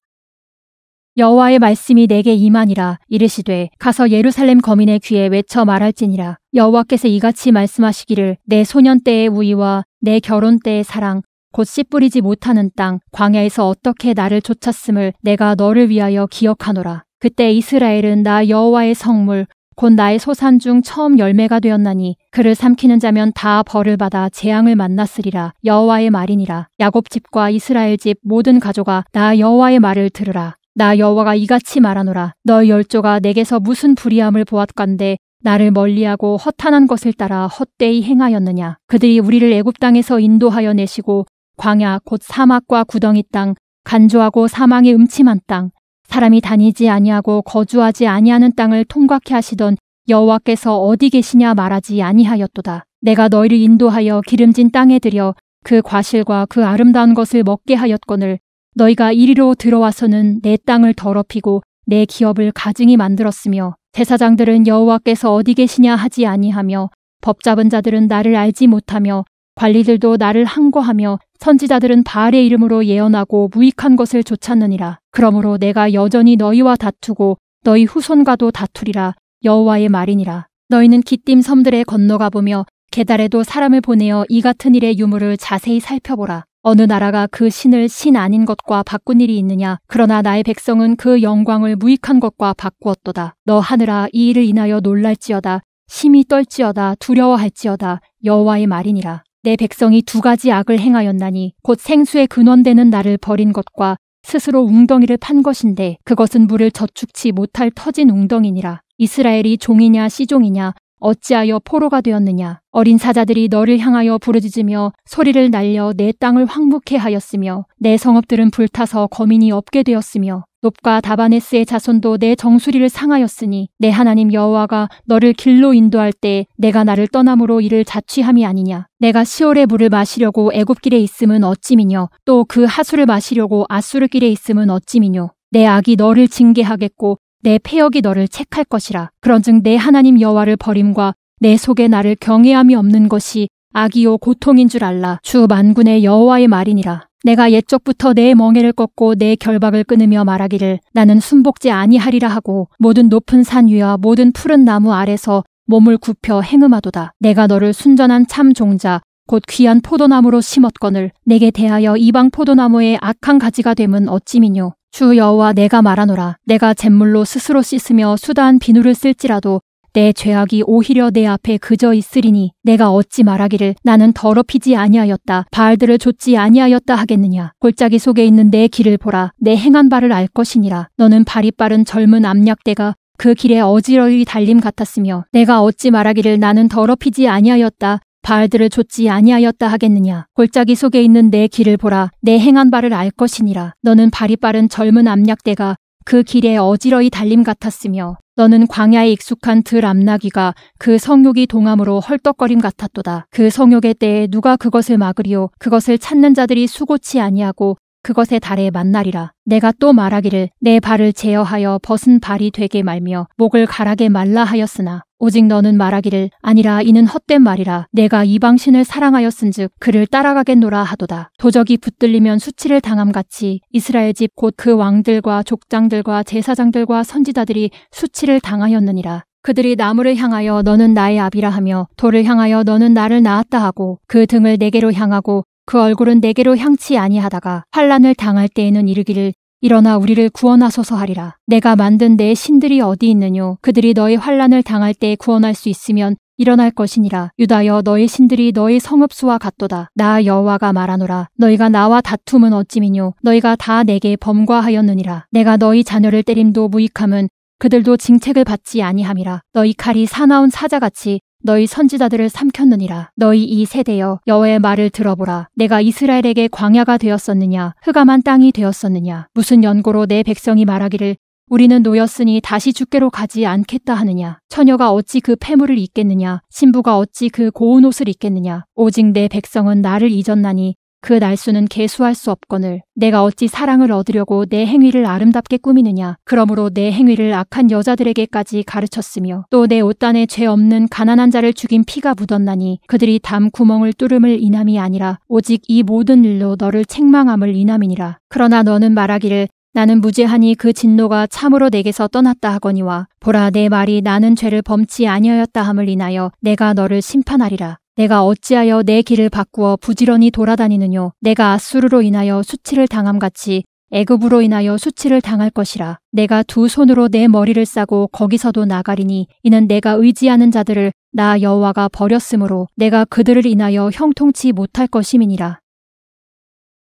여호와의 말씀이 내게 임하니라 이르시되 가서 예루살렘 거민의 귀에 외쳐 말할지니라 여호와께서 이같이 말씀하시기를 내 소년 때의 우위와 내 결혼 때의 사랑 곧 씨 뿌리지 못하는 땅 광야에서 어떻게 나를 쫓았음을 내가 너를 위하여 기억하노라 그때 이스라엘은 나 여호와의 성물 곧 나의 소산 중 처음 열매가 되었나니 그를 삼키는 자면 다 벌을 받아 재앙을 만났으리라 여호와의 말이니라 야곱 집과 이스라엘 집 모든 가족아 나 여호와의 말을 들으라 나 여호와가 이같이 말하노라 너희 열조가 내게서 무슨 불의함을 보았건대 나를 멀리하고 허탄한 것을 따라 헛되이 행하였느냐 그들이 우리를 애굽 땅에서 인도하여 내시고 광야 곧 사막과 구덩이 땅 간조하고 사망의 음침한 땅 사람이 다니지 아니하고 거주하지 아니하는 땅을 통과케 하시던 여호와께서 어디 계시냐 말하지 아니하였도다 내가 너희를 인도하여 기름진 땅에 들여 그 과실과 그 아름다운 것을 먹게 하였거늘 너희가 이리로 들어와서는 내 땅을 더럽히고 내 기업을 가증히 만들었으며 제사장들은 여호와께서 어디 계시냐 하지 아니하며 법 잡은 자들은 나를 알지 못하며 관리들도 나를 항거하며 선지자들은 바알의 이름으로 예언하고 무익한 것을 좇았느니라 그러므로 내가 여전히 너희와 다투고 너희 후손과도 다투리라 여호와의 말이니라. 너희는 기띔 섬들에 건너가 보며 계달에도 사람을 보내어 이 같은 일의 유물을 자세히 살펴보라. 어느 나라가 그 신을 신 아닌 것과 바꾼 일이 있느냐? 그러나 나의 백성은 그 영광을 무익한 것과 바꾸었도다. 너 하늘아 이 일을 인하여 놀랄지어다. 심히 떨지어다. 두려워할지어다. 여호와의 말이니라. 내 백성이 두 가지 악을 행하였나니 곧 생수의 근원되는 나를 버린 것과 스스로 웅덩이를 판 것인데 그것은 물을 저축치 못할 터진 웅덩이니라. 이스라엘이 종이냐 시종이냐 어찌하여 포로가 되었느냐? 어린 사자들이 너를 향하여 부르짖으며 소리를 날려 내 땅을 황무케 하였으며 내 성읍들은 불타서 거민이 없게 되었으며 높과 다바네스의 자손도 내 정수리를 상하였으니 내 하나님 여호와가 너를 길로 인도할 때 내가 나를 떠남으로 이를 자취함이 아니냐 내가 시월의 물을 마시려고 애굽길에 있음은 어찌미뇨 또 그 하수를 마시려고 아수르길에 있음은 어찌미뇨 내 악이 너를 징계하겠고 내 폐역이 너를 책할 것이라. 그런즉 내 하나님 여호와를 버림과 내 속에 나를 경외함이 없는 것이 악이요 고통인 줄 알라. 주 만군의 여호와의 말이니라. 내가 옛적부터 내 멍에를 꺾고 내 결박을 끊으며 말하기를 나는 순복지 아니하리라 하고 모든 높은 산 위와 모든 푸른 나무 아래서 몸을 굽혀 행음하도다. 내가 너를 순전한 참 종자 곧 귀한 포도나무로 심었거늘 내게 대하여 이방 포도나무의 악한 가지가 됨은 어찌미뇨 주 여호와 내가 말하노라 내가 잿물로 스스로 씻으며 수단 비누를 쓸지라도 내 죄악이 오히려 내 앞에 그저 있으리니 내가 어찌 말하기를 나는 더럽히지 아니하였다 발들을 좇지 아니하였다 하겠느냐 골짜기 속에 있는 내 길을 보라 내 행한 발을 알 것이니라 너는 발이 빠른 젊은 암약대가 그 길에 어지러이 달림 같았으며 내가 어찌 말하기를 나는 더럽히지 아니하였다 바알들을 좇지 아니하였다 하겠느냐 골짜기 속에 있는 내 길을 보라 내 행한 바를 알 것이니라 너는 발이 빠른 젊은 암약대가 그 길에 어지러이 달림 같았으며 너는 광야에 익숙한 들 암나귀가 그 성욕이 동함으로 헐떡거림 같았도다. 그 성욕의 때에 누가 그것을 막으리오 그것을 찾는 자들이 수고치 아니하고 그것의 달에 만나리라 내가 또 말하기를 내 발을 제어하여 벗은 발이 되게 말며 목을 가라게 말라 하였으나 오직 너는 말하기를 아니라 이는 헛된 말이라 내가 이방신을 사랑하였은즉 그를 따라가겠노라 하도다. 도적이 붙들리면 수치를 당함 같이 이스라엘 집 곧 그 왕들과 족장들과 제사장들과 선지자들이 수치를 당하였느니라. 그들이 나무를 향하여 너는 나의 아비라 하며 돌을 향하여 너는 나를 낳았다 하고 그 등을 내게로 향하고 그 얼굴은 내게로 향치 아니하다가 환란을 당할 때에는 이르기를 일어나 우리를 구원하소서 하리라. 내가 만든 내 신들이 어디 있느뇨? 그들이 너의 환란을 당할 때 구원할 수 있으면 일어날 것이니라. 유다여 너의 신들이 너의 성읍수와 같도다. 나 여호와가 말하노라. 너희가 나와 다툼은 어찌미뇨? 너희가 다 내게 범과하였느니라. 내가 너희 자녀를 때림도 무익함은 그들도 징책을 받지 아니함이라. 너희 칼이 사나운 사자같이 너희 선지자들을 삼켰느니라. 너희 이 세대여 여호의 말을 들어보라. 내가 이스라엘에게 광야가 되었었느냐 흑암한 땅이 되었었느냐 무슨 연고로 내 백성이 말하기를 우리는 놓였으니 다시 주께로 가지 않겠다 하느냐. 처녀가 어찌 그 폐물을 입겠느냐. 신부가 어찌 그 고운 옷을 입겠느냐. 오직 내 백성은 나를 잊었나니 그 날수는 계수할 수 없거늘 내가 어찌 사랑을 얻으려고 내 행위를 아름답게 꾸미느냐 그러므로 내 행위를 악한 여자들에게까지 가르쳤으며 또 내 옷단에 죄 없는 가난한 자를 죽인 피가 묻었나니 그들이 담 구멍을 뚫음을 인함이 아니라 오직 이 모든 일로 너를 책망함을 인함이니라 그러나 너는 말하기를 나는 무죄하니 그 진노가 참으로 내게서 떠났다 하거니와 보라 내 말이 나는 죄를 범치 아니하였다 함을 인하여 내가 너를 심판하리라 내가 어찌하여 내 길을 바꾸어 부지런히 돌아다니느뇨 내가 아수르로 인하여 수치를 당함같이 애굽으로 인하여 수치를 당할 것이라. 내가 두 손으로 내 머리를 싸고 거기서도 나가리니 이는 내가 의지하는 자들을 나 여호와가 버렸으므로 내가 그들을 인하여 형통치 못할 것임이니라.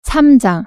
3장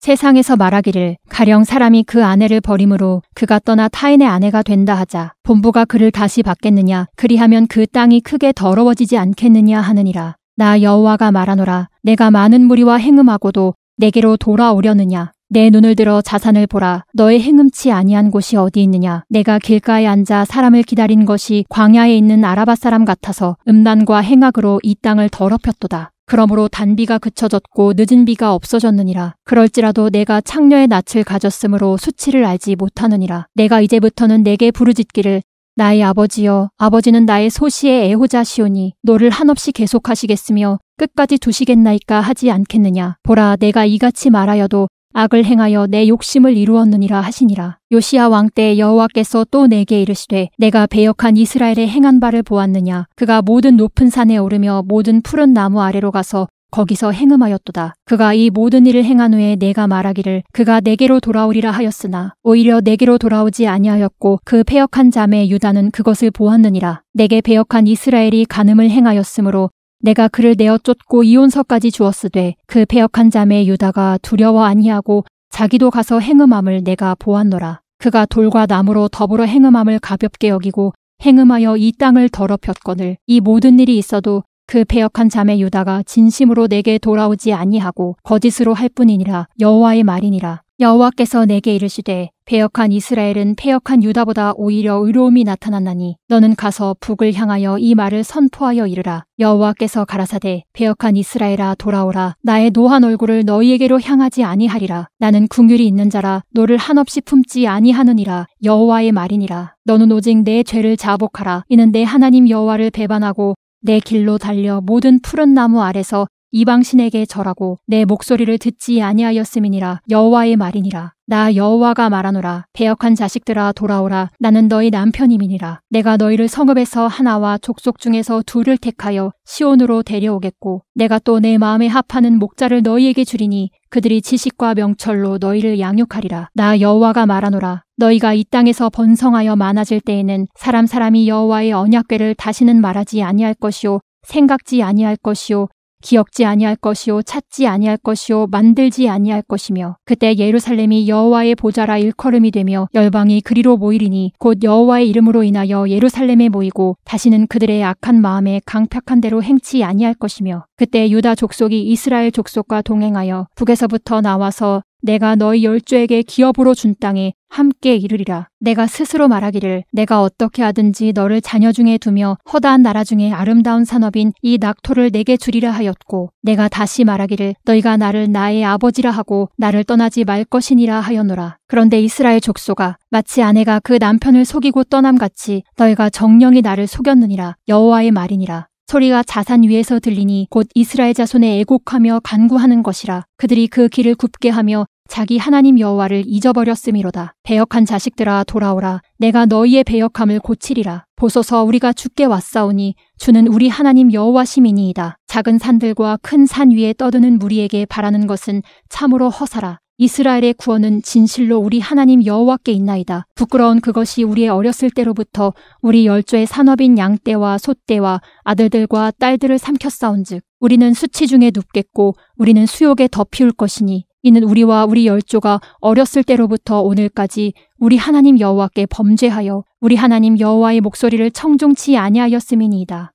세상에서 말하기를 가령 사람이 그 아내를 버림으로 그가 떠나 타인의 아내가 된다 하자 본부가 그를 다시 받겠느냐 그리하면 그 땅이 크게 더러워지지 않겠느냐 하느니라 나 여호와가 말하노라 내가 많은 무리와 행음하고도 내게로 돌아오려느냐 내 눈을 들어 자산을 보라 너의 행음치 아니한 곳이 어디 있느냐 내가 길가에 앉아 사람을 기다린 것이 광야에 있는 아라바 사람 같아서 음란과 행악으로 이 땅을 더럽혔도다 그러므로 단비가 그쳐졌고 늦은 비가 없어졌느니라. 그럴지라도 내가 창녀의 낯을 가졌으므로 수치를 알지 못하느니라. 내가 이제부터는 내게 부르짖기를 나의 아버지여 아버지는 나의 소시의 애호자시오니 너를 한없이 계속하시겠으며 끝까지 두시겠나이까 하지 않겠느냐. 보라 내가 이같이 말하여도 악을 행하여 내 욕심을 이루었느니라 하시니라. 요시야 왕때 여호와께서 또 내게 이르시되 내가 배역한 이스라엘의 행한 바를 보았느냐 그가 모든 높은 산에 오르며 모든 푸른 나무 아래로 가서 거기서 행음하였도다. 그가 이 모든 일을 행한 후에 내가 말하기를 그가 내게로 돌아오리라 하였으나 오히려 내게로 돌아오지 아니하였고 그 패역한 자매 유다는 그것을 보았느니라. 내게 배역한 이스라엘이 간음을 행하였으므로 내가 그를 내어 쫓고 이혼서까지 주었으되 그 배역한 자매 유다가 두려워 아니하고 자기도 가서 행음함을 내가 보았노라. 그가 돌과 나무로 더불어 행음함을 가볍게 여기고 행음하여 이 땅을 더럽혔거늘 이 모든 일이 있어도 그 배역한 자매 유다가 진심으로 내게 돌아오지 아니하고 거짓으로 할 뿐이니라 여호와의 말이니라. 여호와께서 내게 이르시되 배역한 이스라엘은 배역한 유다보다 오히려 의로움이 나타났나니 너는 가서 북을 향하여 이 말을 선포하여 이르라 여호와께서 가라사대 배역한 이스라엘아 돌아오라 나의 노한 얼굴을 너희에게로 향하지 아니하리라 나는 궁휼이 있는 자라 너를 한없이 품지 아니하느니라 여호와의 말이니라 너는 오직 내 죄를 자복하라 이는 내 하나님 여호와를 배반하고 내 길로 달려 모든 푸른 나무 아래서 이방 신에게 절하고 내 목소리를 듣지 아니하였음이니라 여호와의 말이니라 나 여호와가 말하노라 배역한 자식들아 돌아오라 나는 너희 남편임이니라 내가 너희를 성읍에서 하나와 족속 중에서 둘을 택하여 시온으로 데려오겠고 내가 또 내 마음에 합하는 목자를 너희에게 주리니 그들이 지식과 명철로 너희를 양육하리라 나 여호와가 말하노라 너희가 이 땅에서 번성하여 많아질 때에는 사람 사람이 여호와의 언약궤를 다시는 말하지 아니할 것이요 생각지 아니할 것이요 기억지 아니할 것이요 찾지 아니할 것이요 만들지 아니할 것이며 그때 예루살렘이 여호와의 보좌라 일컬음이 되며 열방이 그리로 모이리니 곧 여호와의 이름으로 인하여 예루살렘에 모이고 다시는 그들의 악한 마음에 강팍한 대로 행치 아니할 것이며 그때 유다 족속이 이스라엘 족속과 동행하여 북에서부터 나와서 내가 너희 열조에게 기업으로 준 땅에 함께 이르리라. 내가 스스로 말하기를 내가 어떻게 하든지 너를 자녀 중에 두며 허다한 나라 중에 아름다운 산업인 이 낙토를 내게 주리라 하였고 내가 다시 말하기를 너희가 나를 나의 아버지라 하고 나를 떠나지 말 것이니라 하였노라. 그런데 이스라엘 족소가 마치 아내가 그 남편을 속이고 떠남같이 너희가 정령이 나를 속였느니라 여호와의 말이니라. 소리가 자산 위에서 들리니 곧 이스라엘 자손의 애곡하며 간구하는 것이라 그들이 그 길을 굽게 하며 자기 하나님 여호와를 잊어버렸음이로다. 배역한 자식들아 돌아오라. 내가 너희의 배역함을 고치리라. 보소서 우리가 죽게 왔사오니 주는 우리 하나님 여호와시민이이다. 작은 산들과 큰 산 위에 떠드는 무리에게 바라는 것은 참으로 허사라. 이스라엘의 구원은 진실로 우리 하나님 여호와께 있나이다. 부끄러운 그것이 우리의 어렸을 때로부터 우리 열조의 산업인 양떼와 소떼와 아들들과 딸들을 삼켰사온즉 우리는 수치 중에 눕겠고 우리는 수욕에 덮이울 것이니 이는 우리와 우리 열조가 어렸을 때로부터 오늘까지 우리 하나님 여호와께 범죄하여 우리 하나님 여호와의 목소리를 청중치 아니하였음이니이다.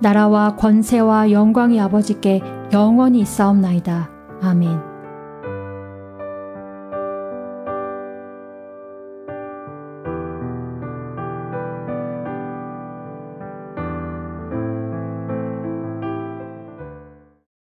나라와 권세와 영광이 아버지께 영원히 있사옵나이다. 아멘.